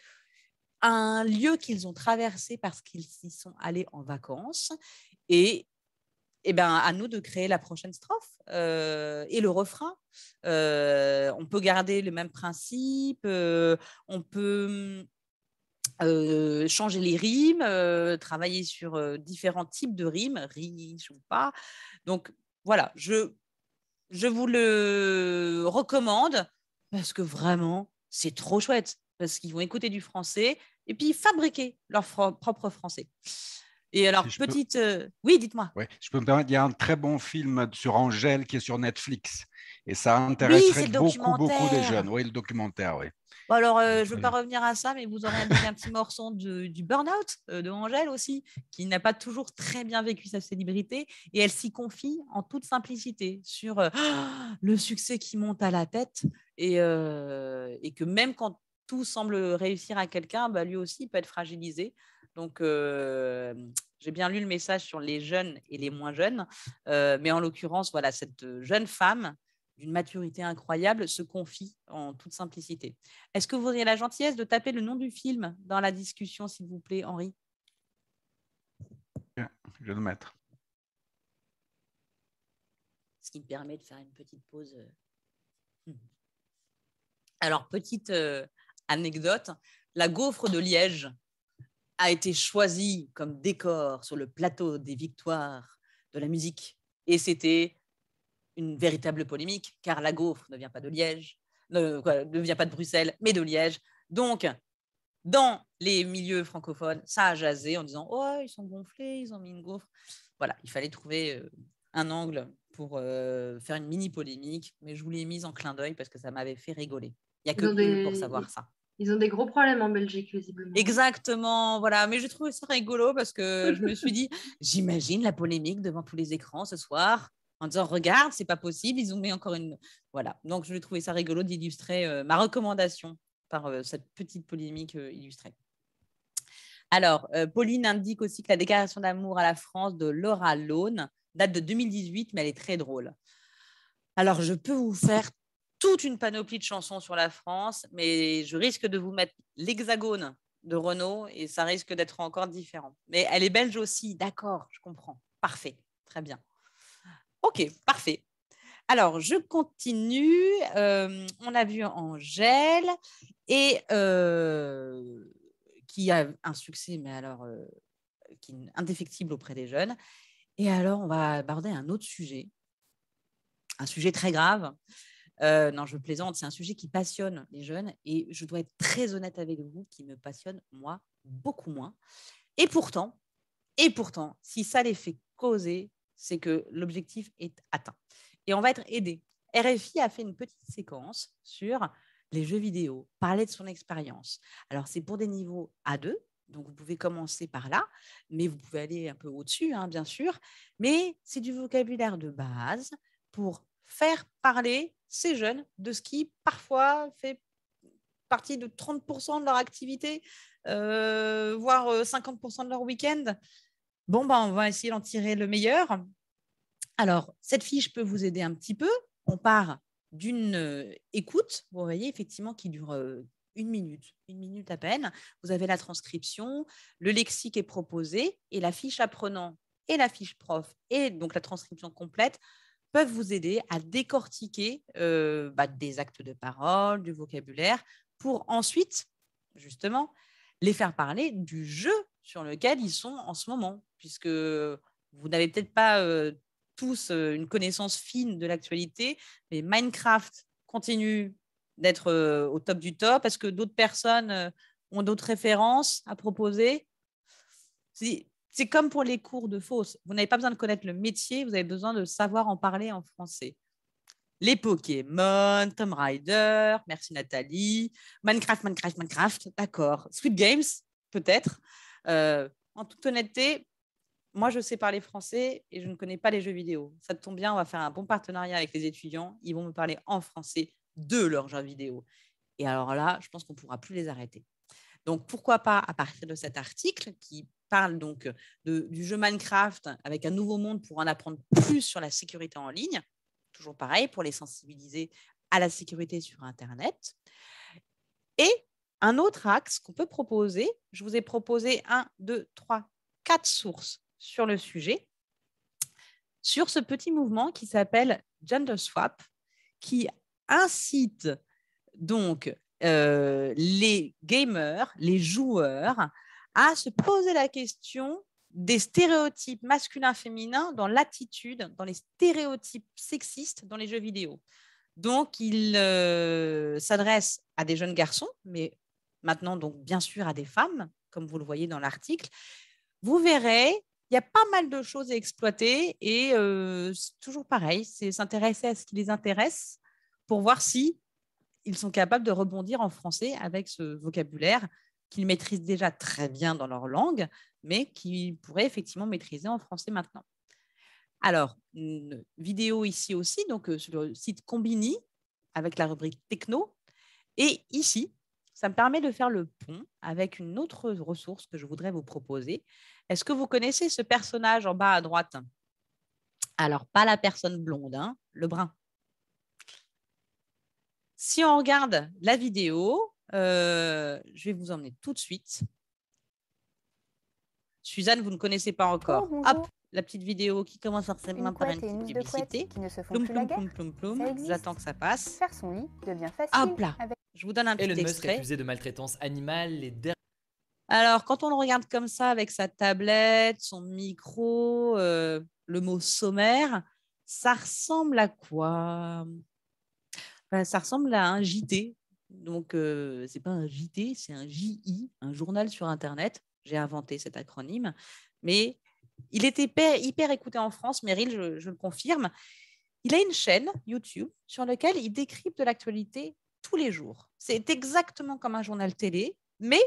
un lieu qu'ils ont traversé parce qu'ils s'y sont allés en vacances et eh ben, à nous de créer la prochaine strophe euh, et le refrain. Euh, on peut garder le même principe, euh, on peut mm, changer les rimes, travailler sur différents types de rimes, riches ou pas. Donc voilà, je vous le recommande parce que vraiment, c'est trop chouette, parce qu'ils vont écouter du français et puis fabriquer leur propre français. Et alors, petite. Euh, oui, dites-moi. Oui, je peux me permettre, il y a un très bon film sur Angèle qui est sur Netflix. Et ça intéresserait beaucoup, beaucoup des jeunes. Oui, le documentaire, oui. alors, euh, je ne veux euh, pas revenir à ça, mais vous aurez un petit morceau de, du burn-out de Angèle aussi, qui n'a pas toujours très bien vécu sa célébrité. Et elle s'y confie en toute simplicité sur le succès qui monte à la tête. Et, et que même quand tout semble réussir à quelqu'un, bah, lui aussi peut être fragilisé. Donc, euh, j'ai bien lu le message sur les jeunes et les moins jeunes, euh, mais en l'occurrence, voilà, cette jeune femme d'une maturité incroyable se confie en toute simplicité. Est-ce que vous auriez la gentillesse de taper le nom du film dans la discussion, s'il vous plaît, Henri Je vais le mettre. Ce qui me permet de faire une petite pause. Hmm. Alors, petite euh, anecdote, la gaufre de Liège a été choisi comme décor sur le plateau des victoires de la musique. Et c'était une véritable polémique, car la gaufre ne vient pas de Liège, ne, vient pas de Bruxelles, mais de Liège. Donc, dans les milieux francophones, ça a jasé en disant Oh, ils sont gonflés, ils ont mis une gaufre. Voilà, il fallait trouver euh, un angle pour euh, faire une mini polémique, mais je vous l'ai mise en clin d'œil parce que ça m'avait fait rigoler. Il n'y a que pour savoir ça ils ont des gros problèmes en Belgique, visiblement. Exactement, voilà. Mais je trouvé ça rigolo parce que je me suis dit, j'imagine la polémique devant tous les écrans ce soir en disant regarde, c'est pas possible, ils ont mis encore une. Voilà. Donc je trouvais ça rigolo d'illustrer euh, ma recommandation par euh, cette petite polémique euh, illustrée. Alors, Pauline indique aussi que la déclaration d'amour à la France de Laura Laune date de 2018, mais elle est très drôle. Alors, je peux vous faire toute une panoplie de chansons sur la France, mais je risque de vous mettre l'hexagone de Renault et ça risque d'être encore différent. Mais elle est belge aussi, d'accord, je comprends. Parfait, très bien. Ok, parfait. Alors, je continue. Euh, on a vu Angèle et euh, qui a un succès, mais alors euh, qui est indéfectible auprès des jeunes. Et alors, on va aborder un autre sujet, un sujet très grave. Euh, non, je plaisante, c'est un sujet qui passionne les jeunes et je dois être très honnête avec vous, qui me passionne, moi, beaucoup moins. Et pourtant, et pourtant, si ça les fait causer, c'est que l'objectif est atteint. Et on va être aidé. RFI a fait une petite séquence sur les jeux vidéo, parler de son expérience. Alors, c'est pour des niveaux A2, donc vous pouvez commencer par là, mais vous pouvez aller un peu au-dessus, hein, bien sûr. Mais c'est du vocabulaire de base pour faire parler ces jeunes de ce qui parfois fait partie de 30% de leur activité, euh, voire 50% euh, de leur week-end. Bon, ben, on va essayer d'en tirer le meilleur. Alors, cette fiche peut vous aider un petit peu. On part d'une euh, écoute, vous voyez, effectivement, qui dure euh, une minute, une minute à peine. Vous avez la transcription, le lexique est proposé et la fiche apprenant et la fiche prof et donc la transcription complète peuvent vous aider à décortiquer euh, bah, des actes de parole, du vocabulaire, pour ensuite, justement, les faire parler du jeu sur lequel ils sont en ce moment, puisque vous n'avez peut-être pas euh, tous euh, une connaissance fine de l'actualité, mais Minecraft continue d'être au top du top parce que d'autres personnes ont d'autres références à proposer c'est comme pour les cours de fausse. Vous n'avez pas besoin de connaître le métier, vous avez besoin de savoir en parler en français. Les Pokémon, Tom Rider, merci Nathalie, Minecraft, Minecraft, Minecraft, d'accord. Sweet Games, peut-être. Euh, en toute honnêteté, moi, je sais parler français et je ne connais pas les jeux vidéo. Ça tombe bien, on va faire un bon partenariat avec les étudiants. Ils vont me parler en français de leurs jeux vidéo. Et alors là, je pense qu'on ne pourra plus les arrêter. Donc, pourquoi pas, à partir de cet article qui parle donc euh, du jeu Minecraft avec un nouveau monde pour en apprendre plus sur la sécurité en ligne. Toujours pareil, pour les sensibiliser à la sécurité sur Internet. Et un autre axe qu'on peut proposer, je vous ai proposé un, deux, trois, quatre sources sur le sujet, sur ce petit mouvement qui s'appelle Gender Swap, qui incite donc euh, les gamers, les joueurs à se poser la question des stéréotypes masculins-féminins dans l'attitude, dans les stéréotypes sexistes dans les jeux vidéo. Donc, il euh, s'adresse à des jeunes garçons, mais maintenant, donc, bien sûr, à des femmes, comme vous le voyez dans l'article. Vous verrez, il y a pas mal de choses à exploiter et euh, c'est toujours pareil, c'est s'intéresser à ce qui les intéresse pour voir si ils sont capables de rebondir en français avec ce vocabulaire qu'ils maîtrisent déjà très bien dans leur langue, mais qu'ils pourraient effectivement maîtriser en français maintenant. Alors, une vidéo ici aussi, donc euh, sur le site Combini, avec la rubrique techno. Et ici, ça me permet de faire le pont avec une autre ressource que je voudrais vous proposer. Est-ce que vous connaissez ce personnage en bas à droite Alors, pas la personne blonde, hein, le brun. Si on regarde la vidéo, euh, je vais vous emmener tout de suite. Suzanne, vous ne connaissez pas encore. la petite vidéo qui commence par une petite publicité. ploum, ploum, ploum, ploum, J'attends que ça passe. Faire son lit Je vous donne un petit extrait. de maltraitance animale. Les Alors, quand on le regarde comme ça, avec sa tablette, son micro, euh, le mot sommaire, ça ressemble à quoi ben, Ça ressemble à un JT donc, euh, ce n'est pas un JT, c'est un JI, un journal sur Internet. J'ai inventé cet acronyme. Mais il était hyper, écouté en France, Meryl, je, le confirme. Il a une chaîne YouTube sur laquelle il décrypte de l'actualité tous les jours. C'est exactement comme un journal télé, mais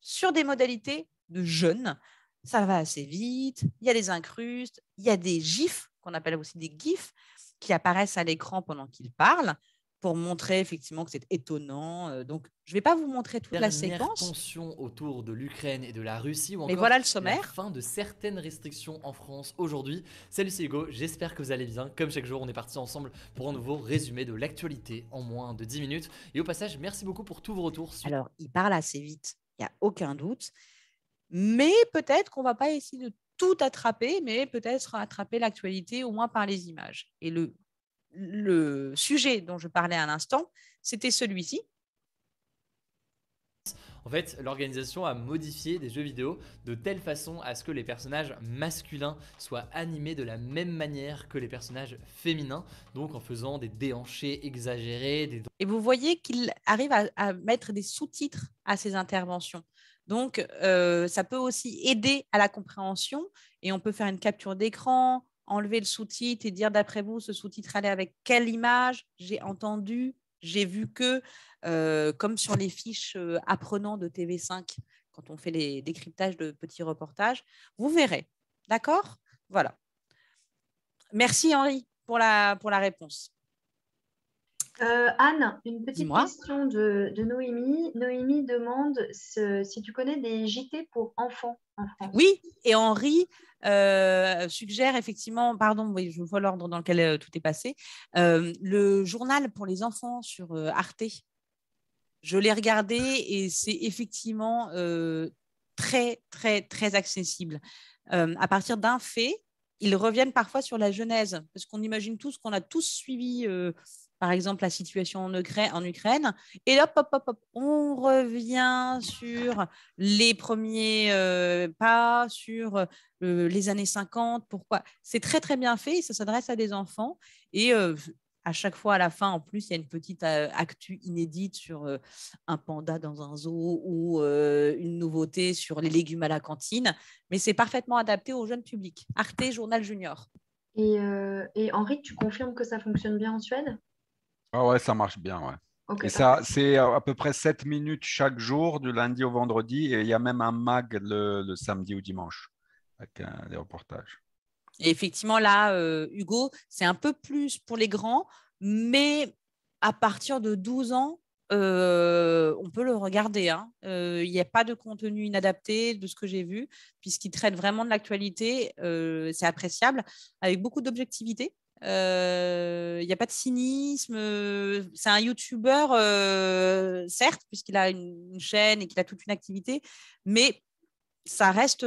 sur des modalités de jeunes. Ça va assez vite, il y a des incrustes, il y a des gifs, qu'on appelle aussi des gifs, qui apparaissent à l'écran pendant qu'il parle pour montrer effectivement que c'est étonnant. Donc, je ne vais pas vous montrer toute la séquence. tension autour de l'Ukraine et de la Russie, Mais voilà le sommaire. fin de certaines restrictions en France aujourd'hui. Salut, c'est Hugo, j'espère que vous allez bien. Comme chaque jour, on est parti ensemble pour un nouveau résumé de l'actualité en moins de 10 minutes. Et au passage, merci beaucoup pour tous vos retours. Alors, il parle assez vite, il n'y a aucun doute. Mais peut-être qu'on ne va pas essayer de tout attraper, mais peut-être attraper l'actualité au moins par les images. Et le le sujet dont je parlais à l'instant, c'était celui-ci. En fait, l'organisation a modifié des jeux vidéo de telle façon à ce que les personnages masculins soient animés de la même manière que les personnages féminins, donc en faisant des déhanchés exagérés. Et vous voyez qu'il arrive à, mettre des sous-titres à ces interventions. Donc, euh, ça peut aussi aider à la compréhension et on peut faire une capture d'écran, enlever le sous-titre et dire d'après vous, ce sous-titre allait avec quelle image J'ai entendu, j'ai vu que, euh, comme sur les fiches euh, apprenants de TV5, quand on fait les décryptages de petits reportages, vous verrez. D'accord Voilà. Merci Henri pour la, pour la réponse. Euh, Anne, une petite question de, Noémie. Noémie demande si tu connais des JT pour enfants Oui, et Henri euh, suggère effectivement, pardon, je vois l'ordre dans lequel euh, tout est passé, le journal pour les enfants sur Arte. Je l'ai regardé et c'est effectivement très, très, très accessible. à partir d'un fait, ils reviennent parfois sur la Genèse, parce qu'on imagine tous qu'on a tous suivi par exemple la situation en, Ukraine, Et là, hop, hop, hop, on revient sur les premiers euh, pas, sur euh, les années 50, pourquoi. C'est très, très bien fait, ça s'adresse à des enfants. Et euh, à chaque fois, à la fin, en plus, il y a une petite actu inédite sur un panda dans un zoo ou une nouveauté sur les légumes à la cantine. Mais c'est parfaitement adapté au jeune public. Arte Journal Junior. Et, et, Henri, tu confirmes que ça fonctionne bien en Suède ah ouais, ça marche bien, ouais. et ça, c'est à peu près 7 minutes chaque jour, du lundi au vendredi, et il y a même un mag le, samedi ou dimanche, avec un, euh, des reportages. effectivement, là, euh, Hugo, c'est un peu plus pour les grands, mais à partir de 12 ans, euh, on peut le regarder. Hein. Il n'y a pas de contenu inadapté de ce que j'ai vu, puisqu'il traite vraiment de l'actualité. c'est appréciable, avec beaucoup d'objectivité. Il n'y a pas de cynisme. C'est un youtubeur, certes, puisqu'il a une, chaîne et qu'il a toute une activité, mais ça reste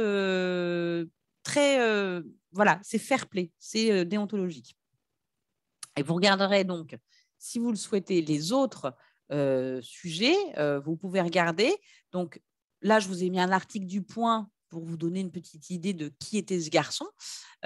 très. voilà, c'est fair play, c'est déontologique. Et vous regarderez donc, si vous le souhaitez, les autres sujets, vous pouvez regarder. Donc là, je vous ai mis un article du point pour vous donner une petite idée de qui était ce garçon,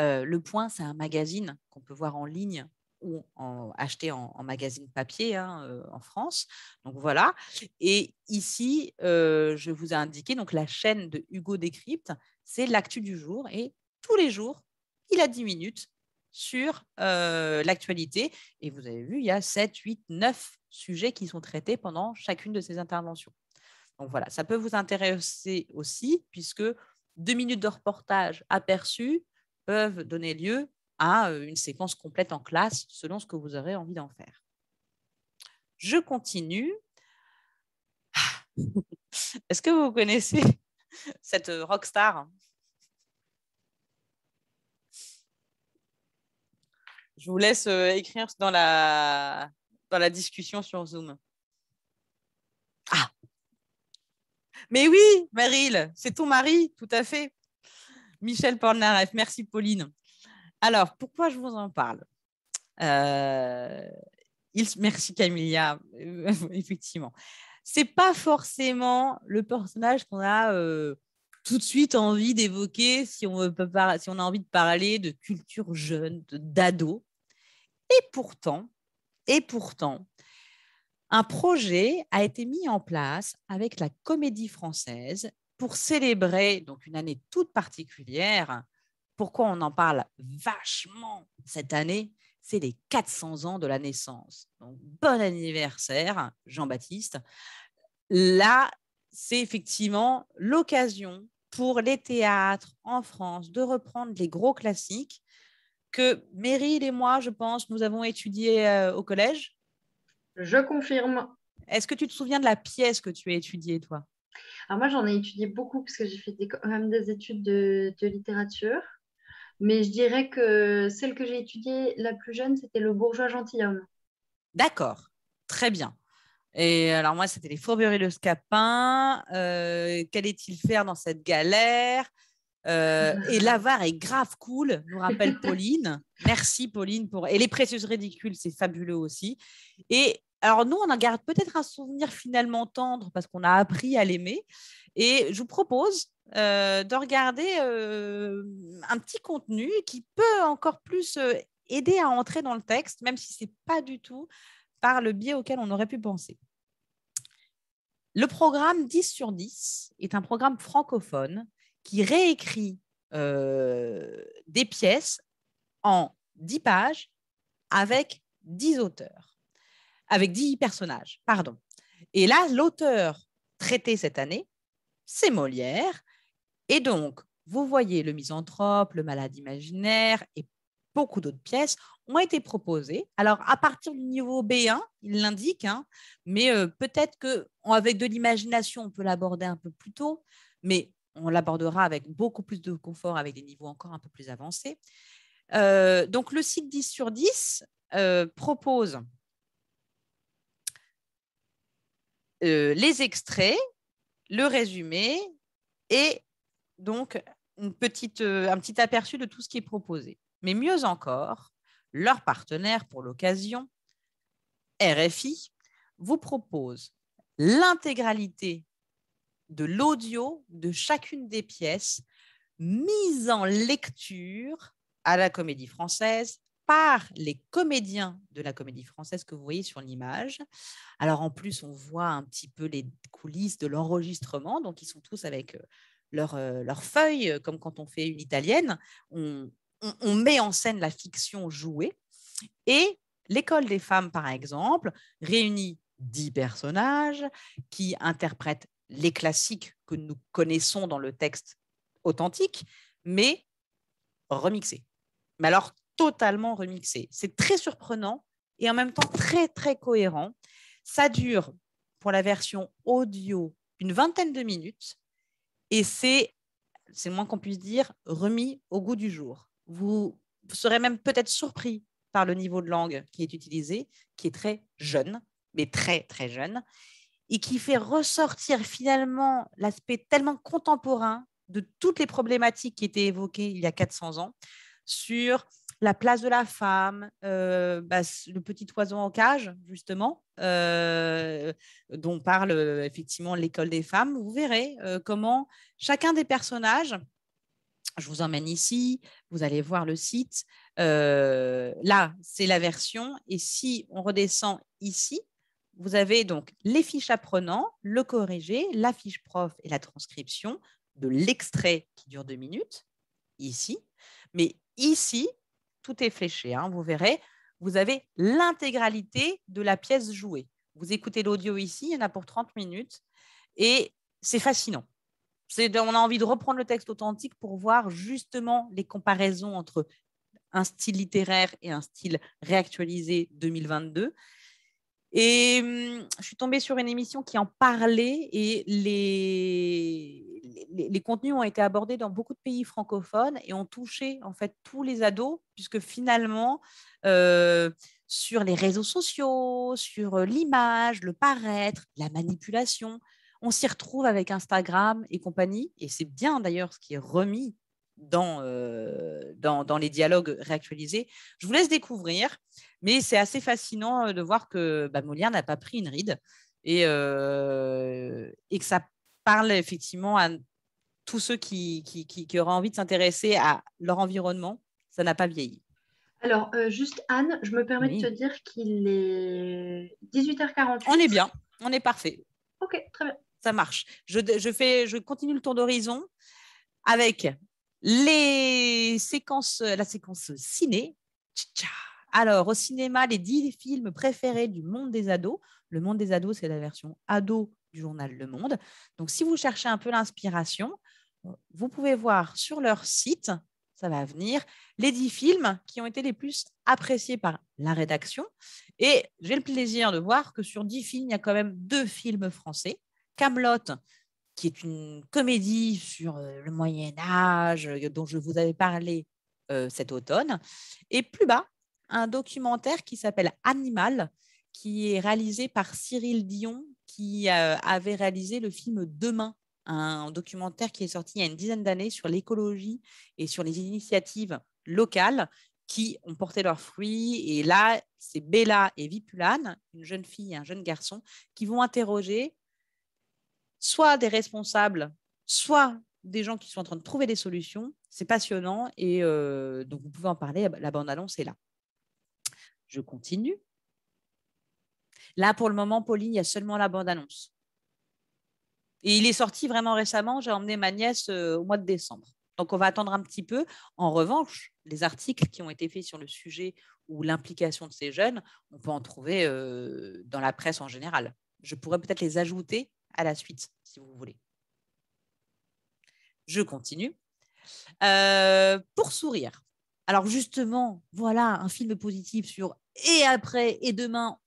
euh, Le Point, c'est un magazine qu'on peut voir en ligne ou en, en, magazine papier hein, euh, en France. Donc voilà. Et ici, euh, je vous ai indiqué donc la chaîne de Hugo Décrypte, c'est l'actu du jour. Et tous les jours, il a 10 minutes sur l'actualité. Et vous avez vu, il y a 7, 8, 9 sujets qui sont traités pendant chacune de ces interventions. Donc voilà, ça peut vous intéresser aussi, puisque deux minutes de reportage aperçu peuvent donner lieu à euh, une séquence complète en classe selon ce que vous aurez envie d'en faire. Je continue. Est-ce que vous connaissez cette euh, rockstar Je vous laisse euh, écrire dans la, dans la discussion sur Zoom. Ah, mais oui, Meryl, c'est ton mari, tout à fait. Michel Pornareff, merci Pauline. Alors, pourquoi je vous en parle euh, Merci Camilla, euh, effectivement. C'est pas forcément le personnage qu'on a euh, tout de suite envie d'évoquer si, si on a envie de parler de culture jeune, d'ado. Et pourtant, et pourtant, un projet a été mis en place avec la Comédie française pour célébrer donc une année toute particulière. Pourquoi on en parle vachement cette année C'est les 400 ans de la naissance. bon anniversaire Jean-Baptiste. Là, c'est effectivement l'occasion pour les théâtres en France de reprendre les gros classiques que Meryl et moi, je pense, nous avons étudiés euh, au collège je confirme. Est-ce que tu te souviens de la pièce que tu as étudiée, toi Alors moi, j'en ai étudié beaucoup parce que j'ai fait quand même des études de, littérature. Mais je dirais que celle que j'ai étudiée la plus jeune, c'était Le bourgeois gentilhomme. D'accord, très bien. Et alors moi, c'était Les fourbures et le scapin. Euh, qu'allait-il faire dans cette galère euh, et l'avare est grave cool, nous rappelle Pauline. Merci Pauline pour et les précieuses ridicules, c'est fabuleux aussi. Et alors nous, on en garde peut-être un souvenir finalement tendre parce qu'on a appris à l'aimer. Et je vous propose euh, de regarder euh, un petit contenu qui peut encore plus euh, aider à entrer dans le texte, même si ce n'est pas du tout par le biais auquel on aurait pu penser. Le programme 10 sur 10 est un programme francophone qui réécrit des pièces en 10 pages avec 10 auteurs avec 10 personnages, pardon. Et là, l'auteur traité cette année, c'est Molière. Et donc, vous voyez, le misanthrope, le malade imaginaire et beaucoup d'autres pièces ont été proposées. Alors, à partir du niveau B1, il l'indique, hein, mais euh, peut-être que avec de l'imagination, on peut l'aborder un peu plus tôt, mais on l'abordera avec beaucoup plus de confort, avec des niveaux encore un peu plus avancés. Euh, donc, le site 10 sur 10 euh, propose Euh, les extraits, le résumé et donc une petite, euh, un petit aperçu de tout ce qui est proposé. Mais mieux encore, leur partenaire pour l'occasion, RFI, vous propose l'intégralité de l'audio de chacune des pièces mise en lecture à la comédie française, par les comédiens de la comédie française que vous voyez sur l'image. Alors en plus, on voit un petit peu les coulisses de l'enregistrement, donc ils sont tous avec euh, leurs euh, feuilles, feuilles, comme quand on fait une italienne. On, met en scène la fiction jouée. Et l'école des femmes, par exemple, réunit dix personnages qui interprètent les classiques que nous connaissons dans le texte authentique, mais remixés. Mais alors, totalement remixé. C'est très surprenant et en même temps très, très cohérent. Ça dure, pour la version audio, une vingtaine de minutes et c'est, c'est moins qu'on puisse dire, remis au goût du jour. Vous, vous serez même peut-être surpris par le niveau de langue qui est utilisé, qui est très jeune, mais très, très jeune, et qui fait ressortir finalement l'aspect tellement contemporain de toutes les problématiques qui étaient évoquées il y a 400 ans sur la place de la femme, euh, bah, le petit oiseau en cage, justement, euh, dont parle euh, effectivement l'école des femmes. Vous verrez comment chacun des personnages, je vous emmène ici, vous allez voir le site, là, c'est la version, et si on redescend ici, vous avez donc les fiches apprenants, le corrigé, la fiche prof et la transcription de l'extrait qui dure deux minutes, ici. Mais ici, tout est fléché, hein, vous verrez, vous avez l'intégralité de la pièce jouée. Vous écoutez l'audio ici, il y en a pour 30 minutes, et c'est fascinant. on a envie de reprendre le texte authentique pour voir justement les comparaisons entre un style littéraire et un style réactualisé 2022. Et hum, je suis tombée sur une émission qui en parlait et les, les, contenus ont été abordés dans beaucoup de pays francophones et ont touché en fait tous les ados, puisque finalement, euh, sur les réseaux sociaux, sur euh, l'image, le paraître, la manipulation, on s'y retrouve avec Instagram et compagnie. Et c'est bien d'ailleurs ce qui est remis dans, euh, dans, les dialogues réactualisés. Je vous laisse découvrir, mais c'est assez fascinant de voir que bah, Molière n'a pas pris une ride et, et que ça parle effectivement à tous ceux qui, qui, qui, auraient envie de s'intéresser à leur environnement. Ça n'a pas vieilli. Alors, euh, juste Anne, je me permets de te dire qu'il est 18h48. On est bien, on est parfait. Ok, très bien. Ça marche. Je, je fais, je continue le tour d'horizon avec les séquences, la séquence ciné. Alors, au cinéma, les 10 films préférés du monde des ados. Le monde des ados, c'est la version ado journal Le Monde. Donc, si vous cherchez un peu l'inspiration, euh, vous pouvez voir sur leur site, ça va venir, les dix films qui ont été les plus appréciés par la rédaction. Et j'ai le plaisir de voir que sur dix films, il y a quand même deux films français. Camelot, qui est une comédie sur euh, le Moyen Âge, euh, dont je vous avais parlé cet automne. Et plus bas, un documentaire qui s'appelle Animal, qui est réalisé par Cyril Dion, qui euh, avait réalisé le film Demain, un documentaire qui est sorti il y a une dizaine d'années sur l'écologie et sur les initiatives locales qui ont porté leurs fruits. Et là, c'est Bella et Vipulane, une jeune fille et un jeune garçon, qui vont interroger soit des responsables, soit des gens qui sont en train de trouver des solutions. C'est passionnant et euh, donc vous pouvez en parler. La bande-annonce est là. Je continue. Là, pour le moment, Pauline, il y a seulement la bande-annonce. Et il est sorti vraiment récemment. J'ai emmené ma nièce euh, au mois de décembre. Donc, on va attendre un petit peu. En revanche, les articles qui ont été faits sur le sujet ou l'implication de ces jeunes, on peut en trouver euh, dans la presse en général. Je pourrais peut-être les ajouter à la suite, si vous voulez. Je continue. Euh, pour sourire. Alors justement, voilà un film positif sur et après et demain,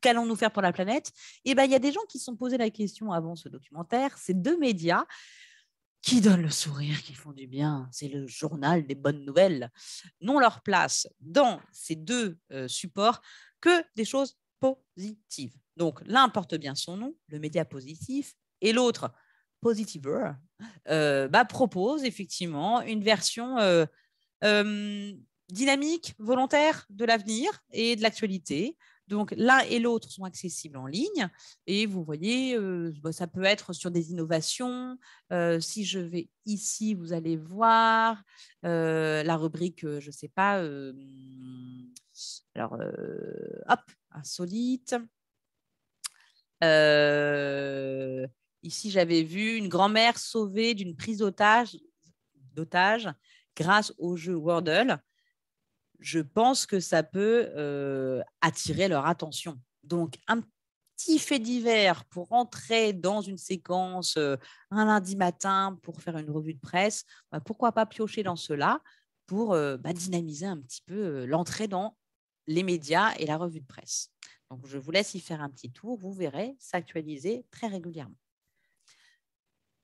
qu'allons-nous faire pour la planète Eh ben, il y a des gens qui se sont posés la question avant ce documentaire, ces deux médias qui donnent le sourire, qui font du bien, c'est le journal des bonnes nouvelles, n'ont leur place dans ces deux euh, supports que des choses positives. Donc l'un porte bien son nom, le média positif, et l'autre, Positiver, euh, bah, propose effectivement une version euh, dynamique, volontaire de l'avenir et de l'actualité, donc l'un et l'autre sont accessibles en ligne et vous voyez, euh, bah, ça peut être sur des innovations. Euh, si je vais ici, vous allez voir euh, la rubrique, je ne sais pas, alors hop, insolite. ici, j'avais vu une grand-mère sauvée d'une prise d'otage grâce au jeu Wordle je pense que ça peut euh, attirer leur attention. Donc, un petit fait divers pour entrer dans une séquence euh, un lundi matin pour faire une revue de presse, bah, pourquoi pas piocher dans cela pour euh, bah, dynamiser un petit peu l'entrée dans les médias et la revue de presse. Donc, je vous laisse y faire un petit tour, vous verrez s'actualiser très régulièrement.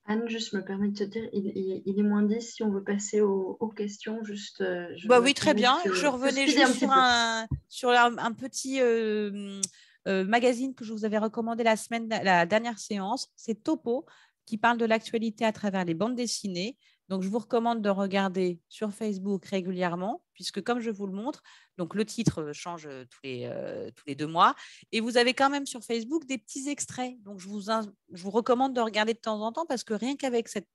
Anne, juste me permets de te dire, il, est moins 10 si on veut passer aux, questions. Euh, bah oui, très bien. je revenais juste sur, un, petit euh, euh, magazine que je vous avais recommandé la semaine, la dernière séance. C'est Topo qui parle de l'actualité à travers les bandes dessinées. Donc, je vous recommande de regarder sur Facebook régulièrement, puisque comme je vous le montre, donc le titre euh, change euh, tous les, euh, tous les deux mois, et vous avez quand même sur Facebook des petits extraits. Donc, je vous, je vous recommande de regarder de temps en temps, parce que rien qu'avec cette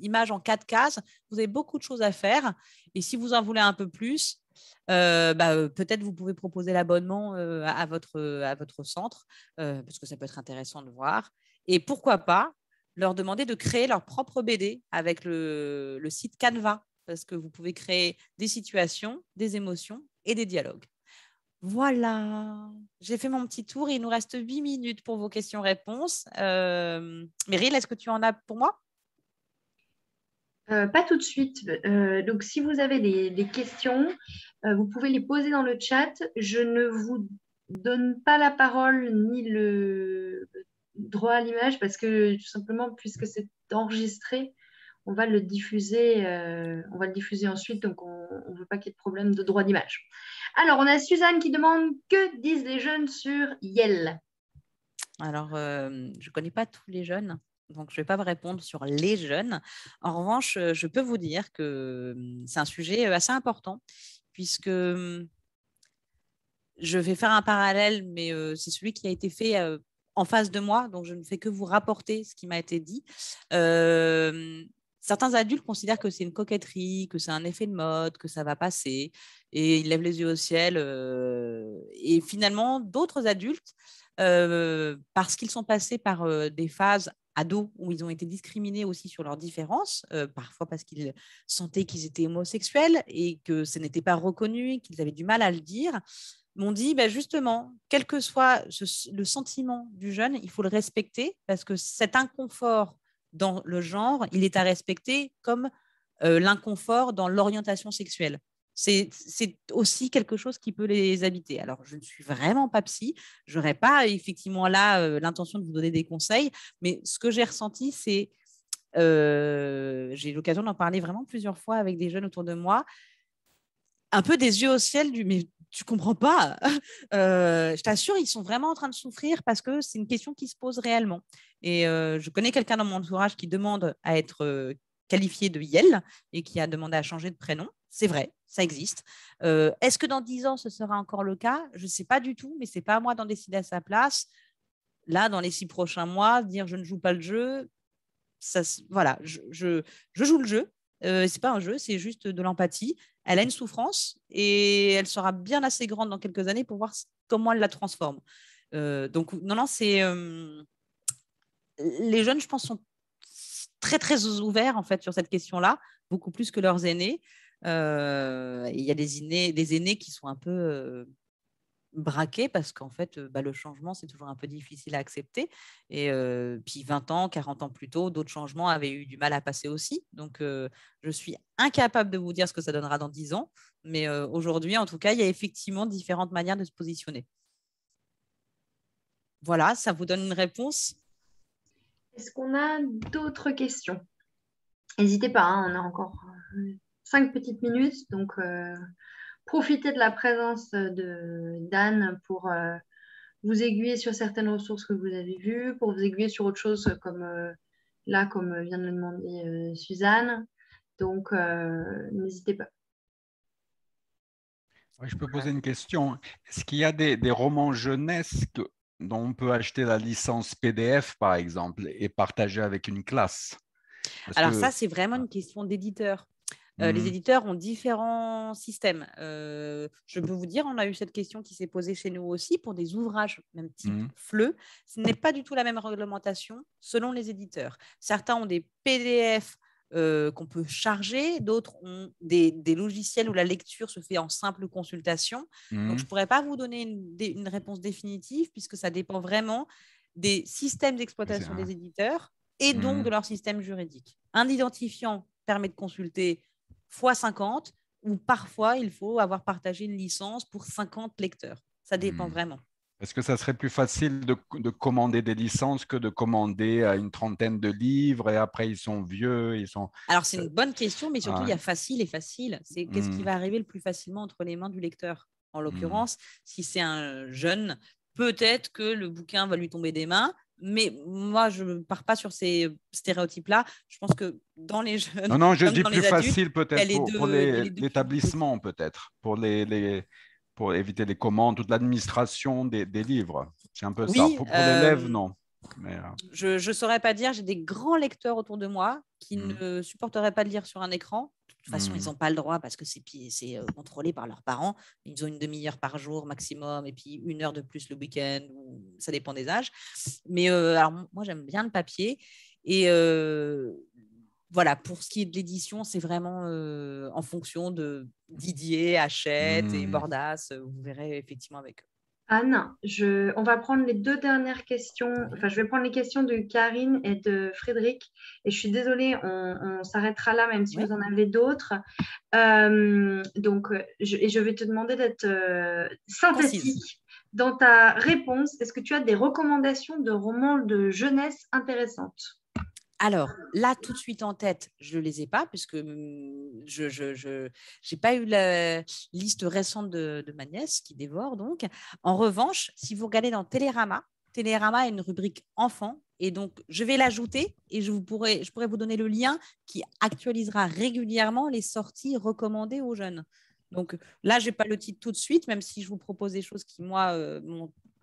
image en quatre cases, vous avez beaucoup de choses à faire, et si vous en voulez un peu plus, bah, peut-être vous pouvez proposer l'abonnement à, votre, à votre centre, parce que ça peut être intéressant de voir. Et pourquoi pas leur demander de créer leur propre BD avec le, site Canva, parce que vous pouvez créer des situations, des émotions et des dialogues. Voilà, j'ai fait mon petit tour. Il nous reste 8 minutes pour vos questions-réponses. Euh, Meryl, est-ce que tu en as pour moi euh, pas tout de suite. Euh, donc, si vous avez des, questions, euh, vous pouvez les poser dans le chat. Je ne vous donne pas la parole ni le, droit à l'image parce que tout simplement, puisque c'est enregistré, on va le diffuser, euh, on va le diffuser ensuite, donc on ne veut pas qu'il y ait de problème de droit d'image. Alors, on a Suzanne qui demande que disent les jeunes sur Yel. Alors, euh, je ne connais pas tous les jeunes. Donc, je ne vais pas vous répondre sur les jeunes. En revanche, euh, je peux vous dire que c'est un sujet assez important, puisque je vais faire un parallèle, mais c'est celui qui a été fait en face de moi, donc je ne fais que vous rapporter ce qui m'a été dit. Euh, certains adultes considèrent que c'est une coquetterie, que c'est un effet de mode, que ça va passer, et ils lèvent les yeux au ciel. Euh, et finalement, d'autres adultes, euh, parce qu'ils sont passés par des phases ados où ils ont été discriminés aussi sur leurs différences, parfois parce qu'ils sentaient qu'ils étaient homosexuels et que ce n'était pas reconnu, qu'ils avaient du mal à le dire, m'ont dit bah, justement, quel que soit le sentiment du jeune, il faut le respecter parce que cet inconfort dans le genre, il est à respecter comme euh, l'inconfort dans l'orientation sexuelle. C'est aussi quelque chose qui peut les habiter. Alors, je ne suis vraiment pas psy, je n'aurais pas effectivement là euh, l'intention de vous donner des conseils, mais ce que j'ai ressenti, c'est, euh, j'ai eu l'occasion d'en parler vraiment plusieurs fois avec des jeunes autour de moi, un peu des yeux au ciel du tu comprends pas. Euh, je t'assure, ils sont vraiment en train de souffrir parce que c'est une question qui se pose réellement. Et euh, je connais quelqu'un dans mon entourage qui demande à être euh, qualifié de Yel et qui a demandé à changer de prénom. C'est vrai, ça existe. Est-ce que dans dix ans, ce sera encore le cas Je ne sais pas du tout, mais c'est pas à moi d'en décider à sa place. Là, dans les six prochains mois, dire je ne joue pas le jeu, ça, voilà, je, je, joue le jeu, euh, c'est pas un jeu, c'est juste de l'empathie elle a une souffrance et elle sera bien assez grande dans quelques années pour voir comment elle la transforme. Euh, donc, non, non, c'est. Euh, les jeunes, je pense, sont très, très ouverts, en fait, sur cette question-là, beaucoup plus que leurs aînés. Euh, il y a des, des aînés qui sont un peu braquer parce qu'en fait, bah, le changement, c'est toujours un peu difficile à accepter. Et puis 20 ans, 40 ans plus tôt, d'autres changements avaient eu du mal à passer aussi. Donc, je suis incapable de vous dire ce que ça donnera dans 10 ans. Mais aujourd'hui, en tout cas, il y a effectivement différentes manières de se positionner. Voilà, ça vous donne une réponse Est-ce qu'on a d'autres questions N'hésitez pas, hein, on a encore 5 petites minutes. Donc, profiter de la présence euh, de d'Anne pour euh, vous aiguiller sur certaines ressources que vous avez vues, pour vous aiguiller sur autre chose euh, comme là, comme vient de le demander Suzanne. Donc, n'hésitez pas. Je peux poser une question. Est-ce qu'il y a des, romans jeunesse dont on peut acheter la licence PDF, par exemple, et partager avec une classe Alors ça, c'est vraiment ah. une question d'éditeur. Mmh les éditeurs ont différents systèmes. je mmh. peux vous dire, on a eu cette question qui s'est posée chez nous aussi pour des ouvrages, même type mmh FLE. Ce n'est pas du tout la même réglementation selon les éditeurs. Certains ont des PDF qu'on peut charger, d'autres ont des, logiciels où la lecture se fait en simple consultation. Donc, je ne pourrais pas vous donner une, réponse définitive puisque ça dépend vraiment des systèmes d'exploitation des éditeurs et donc de leur système juridique. Un identifiant permet de consulter fois 50, ou parfois il faut avoir partagé une licence pour 50 lecteurs. Ça dépend hmm. vraiment. Est-ce que ça serait plus facile de, commander des licences que de commander à euh, une trentaine de livres et après ils sont vieux ils sont... Alors c'est euh, une bonne question, mais surtout il y a facile et facile. C'est qu'est-ce qui hmm. va arriver le plus facilement entre les mains du lecteur En hmm. l'occurrence, si c'est un jeune, peut-être que le bouquin va lui tomber des mains, mais moi, je ne pars pas sur ces stéréotypes-là. Je pense que dans les jeunes. Non, non, je dis plus facile peut-être pour, l'établissement, peut-être, pour, pour éviter les commandes, ou l'administration des, livres. C'est un peu ça. Pour, euh, l'élève, non. Mais, euh, Je ne saurais pas dire. J'ai des grands lecteurs autour de moi qui mhm. ne supporteraient pas de lire sur un écran toute façon, ils n'ont mmh. pas le droit parce que c'est euh, contrôlé par leurs parents. Ils ont une demi-heure par jour maximum et puis une heure de plus le week-end. Ça dépend des âges. Mais euh, alors, moi, j'aime bien le papier. Et euh, voilà, pour ce qui est de l'édition, c'est vraiment en fonction de Didier, Hachette et mmh. Bordas. Vous verrez effectivement avec eux. Anne, on va prendre les deux dernières questions. Enfin, je vais prendre les questions de Karine et de Frédéric. Et je suis désolée, on, s'arrêtera là, même si vous en avez d'autres. Euh, donc, je, et je vais te demander d'être euh, synthétique dans ta réponse. Est-ce que tu as des recommandations de romans de jeunesse intéressantes alors, là, tout de suite en tête, je ne les ai pas, puisque mmh, je n'ai pas eu la liste récente de, ma nièce qui dévore. Donc, en revanche, si vous regardez dans Télérama, Télérama a une rubrique enfant. Et donc, je vais l'ajouter et je, vous je vous donner le lien qui actualisera régulièrement les sorties recommandées aux jeunes. Donc là, je n'ai pas le titre tout de suite, même si je vous propose des choses qui, moi, euh,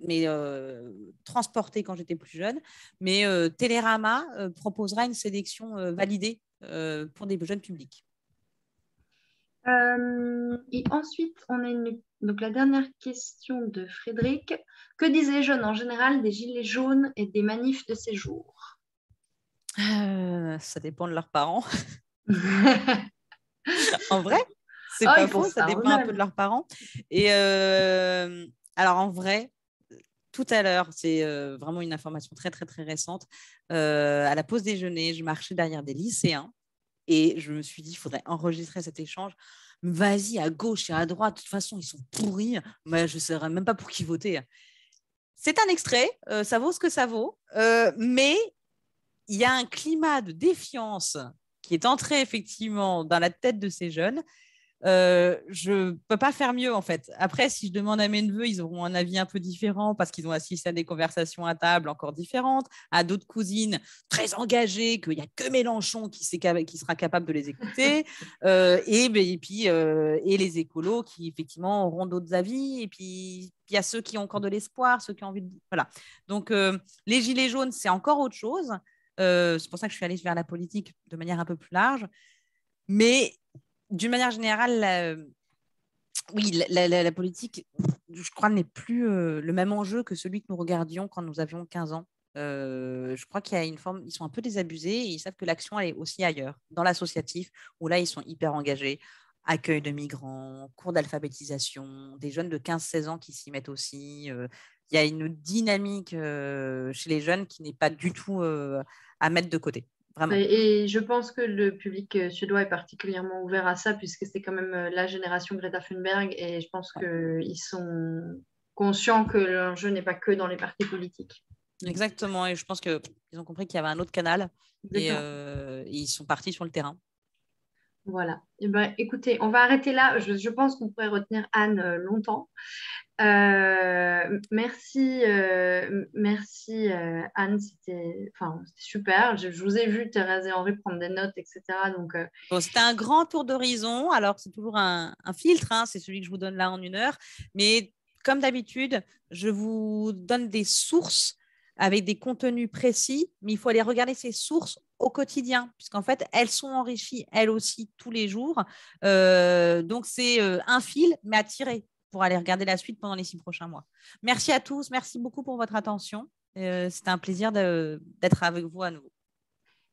mais euh, transporté quand j'étais plus jeune. Mais euh, Télérama euh, proposera une sélection validée pour des jeunes publics. et ensuite, on a une... donc la dernière question de Frédéric. Que disent les jeunes en général des gilets jaunes et des manifs de séjour Ça dépend de leurs parents. en vrai, c'est ah pas faux, ça, dépend un peu de leurs parents. Et alors en vrai, tout à l'heure. C'est euh, vraiment une information très, très, très récente. Euh, à la pause déjeuner, je marchais derrière des lycéens et je me suis dit, il faudrait enregistrer cet échange. Vas-y, à gauche et à droite, de toute façon, ils sont pourris. Mais je ne sais même pas pour qui voter. C'est un extrait, euh, ça vaut ce que ça vaut, mais il y a un climat de défiance qui est entré effectivement dans la tête de ces jeunes je euh, je peux pas faire mieux en fait. Après, si je demande à mes neveux, ils auront un avis un peu différent parce qu'ils ont assisté à des conversations à table encore différentes, à d'autres cousines très engagées, qu'il n'y a que Mélenchon qui, qui, sera capable de les écouter, euh, ben, et, puis euh, et les écolos qui effectivement auront d'autres avis, et puis il y a ceux qui ont encore de l'espoir, ceux qui ont envie de voilà. Donc les gilets jaunes, c'est encore autre chose. c'est pour ça que je suis allée vers la politique de manière un peu plus large. Mais d'une manière générale, euh, oui, la, politique, je crois, n'est plus euh, le même enjeu que celui que nous regardions quand nous avions 15 ans. Euh, je crois qu'il y a une forme, ils sont un peu désabusés et ils savent que l'action est aussi ailleurs, dans l'associatif, où là ils sont hyper engagés, accueil de migrants, cours d'alphabétisation, des jeunes de 15-16 ans qui s'y mettent aussi. Il y a une dynamique chez les jeunes qui n'est pas du tout à mettre de côté. Et, je pense que le public euh, suédois est particulièrement ouvert à ça, puisque c'est quand même euh, la génération Greta Thunberg, et je pense qu'ils sont conscients que jeu n'est pas que dans les partis politiques. Exactement, et je pense qu'ils ont compris qu'il y avait un autre canal, et euh, ils sont partis sur le terrain. Voilà. Eh ben, écoutez, on va arrêter là. Je, pense qu'on pourrait retenir Anne euh, longtemps. Euh, merci, euh, merci Anne. C'était super. Je, vous ai vu, Thérèse et Henri, prendre des notes, etc. Donc, c'était un grand tour d'horizon. Alors, c'est toujours un, filtre. Hein. c'est celui que je vous donne là en une heure. Mais comme d'habitude, je vous donne des sources avec des contenus précis, mais il faut aller regarder ses sources au quotidien, puisqu'en fait, elles sont enrichies, elles aussi, tous les jours. Euh, donc, c'est euh, un fil, mais à tirer pour aller regarder la suite pendant les six prochains mois. Merci à tous, merci beaucoup pour votre attention. Euh, c'était un plaisir d'être avec vous à nouveau.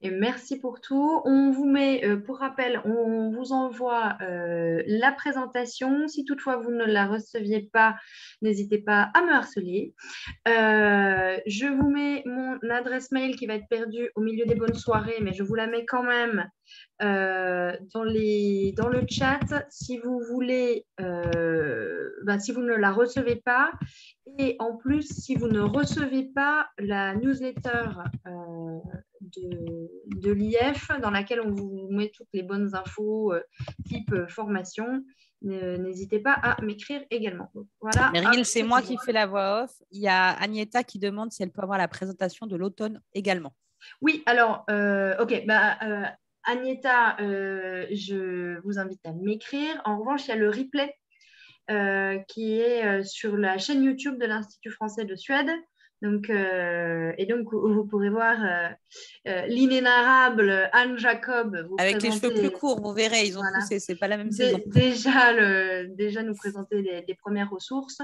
Et merci pour tout. On vous met, euh, pour rappel, on vous envoie euh, la présentation. Si toutefois vous ne la receviez pas, n'hésitez pas à me harceler. Euh, je vous mets mon adresse mail qui va être perdue au milieu des bonnes soirées, mais je vous la mets quand même dans, les, dans le chat si vous voulez, bah, si vous ne la recevez pas. Et en plus, si vous ne recevez pas la newsletter de, l'IF dans laquelle on vous met toutes les bonnes infos euh, type euh, formation. N'hésitez pas à m'écrire également. c'est moi qui fais la voix off. Il y a Agneta qui demande si elle peut avoir la présentation de l'automne également. Oui, alors, euh, ok, bah, Agneta, je vous invite à m'écrire. En revanche, il y a le replay qui est sur la chaîne YouTube de l'Institut français de Suède. Donc, euh, et donc, vous pourrez voir euh, euh, l'inénarrable Anne Jacob. Avec les cheveux plus courts, vous verrez, ils ont c'est pas la même Déjà, déjà nous présenter les premières ressources.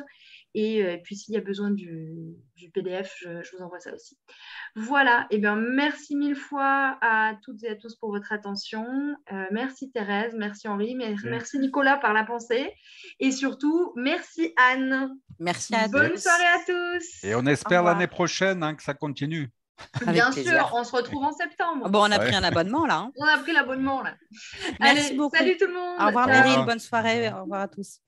Euh, et puis s'il y a besoin du, PDF, je, vous envoie ça aussi. Voilà, et eh bien merci mille fois à toutes et à tous pour votre attention. Euh, merci Thérèse, merci Henri, merci, Nicolas par la pensée. Et surtout, merci Anne. Merci à Bonne soirée à tous. Et on espère l'année prochaine hein, que ça continue. Bien sûr, on se retrouve en septembre. Bon, on a pris un abonnement là. Hein. On a pris l'abonnement là. Merci beaucoup. Salut tout le monde. Au revoir bonne soirée. Au revoir à tous.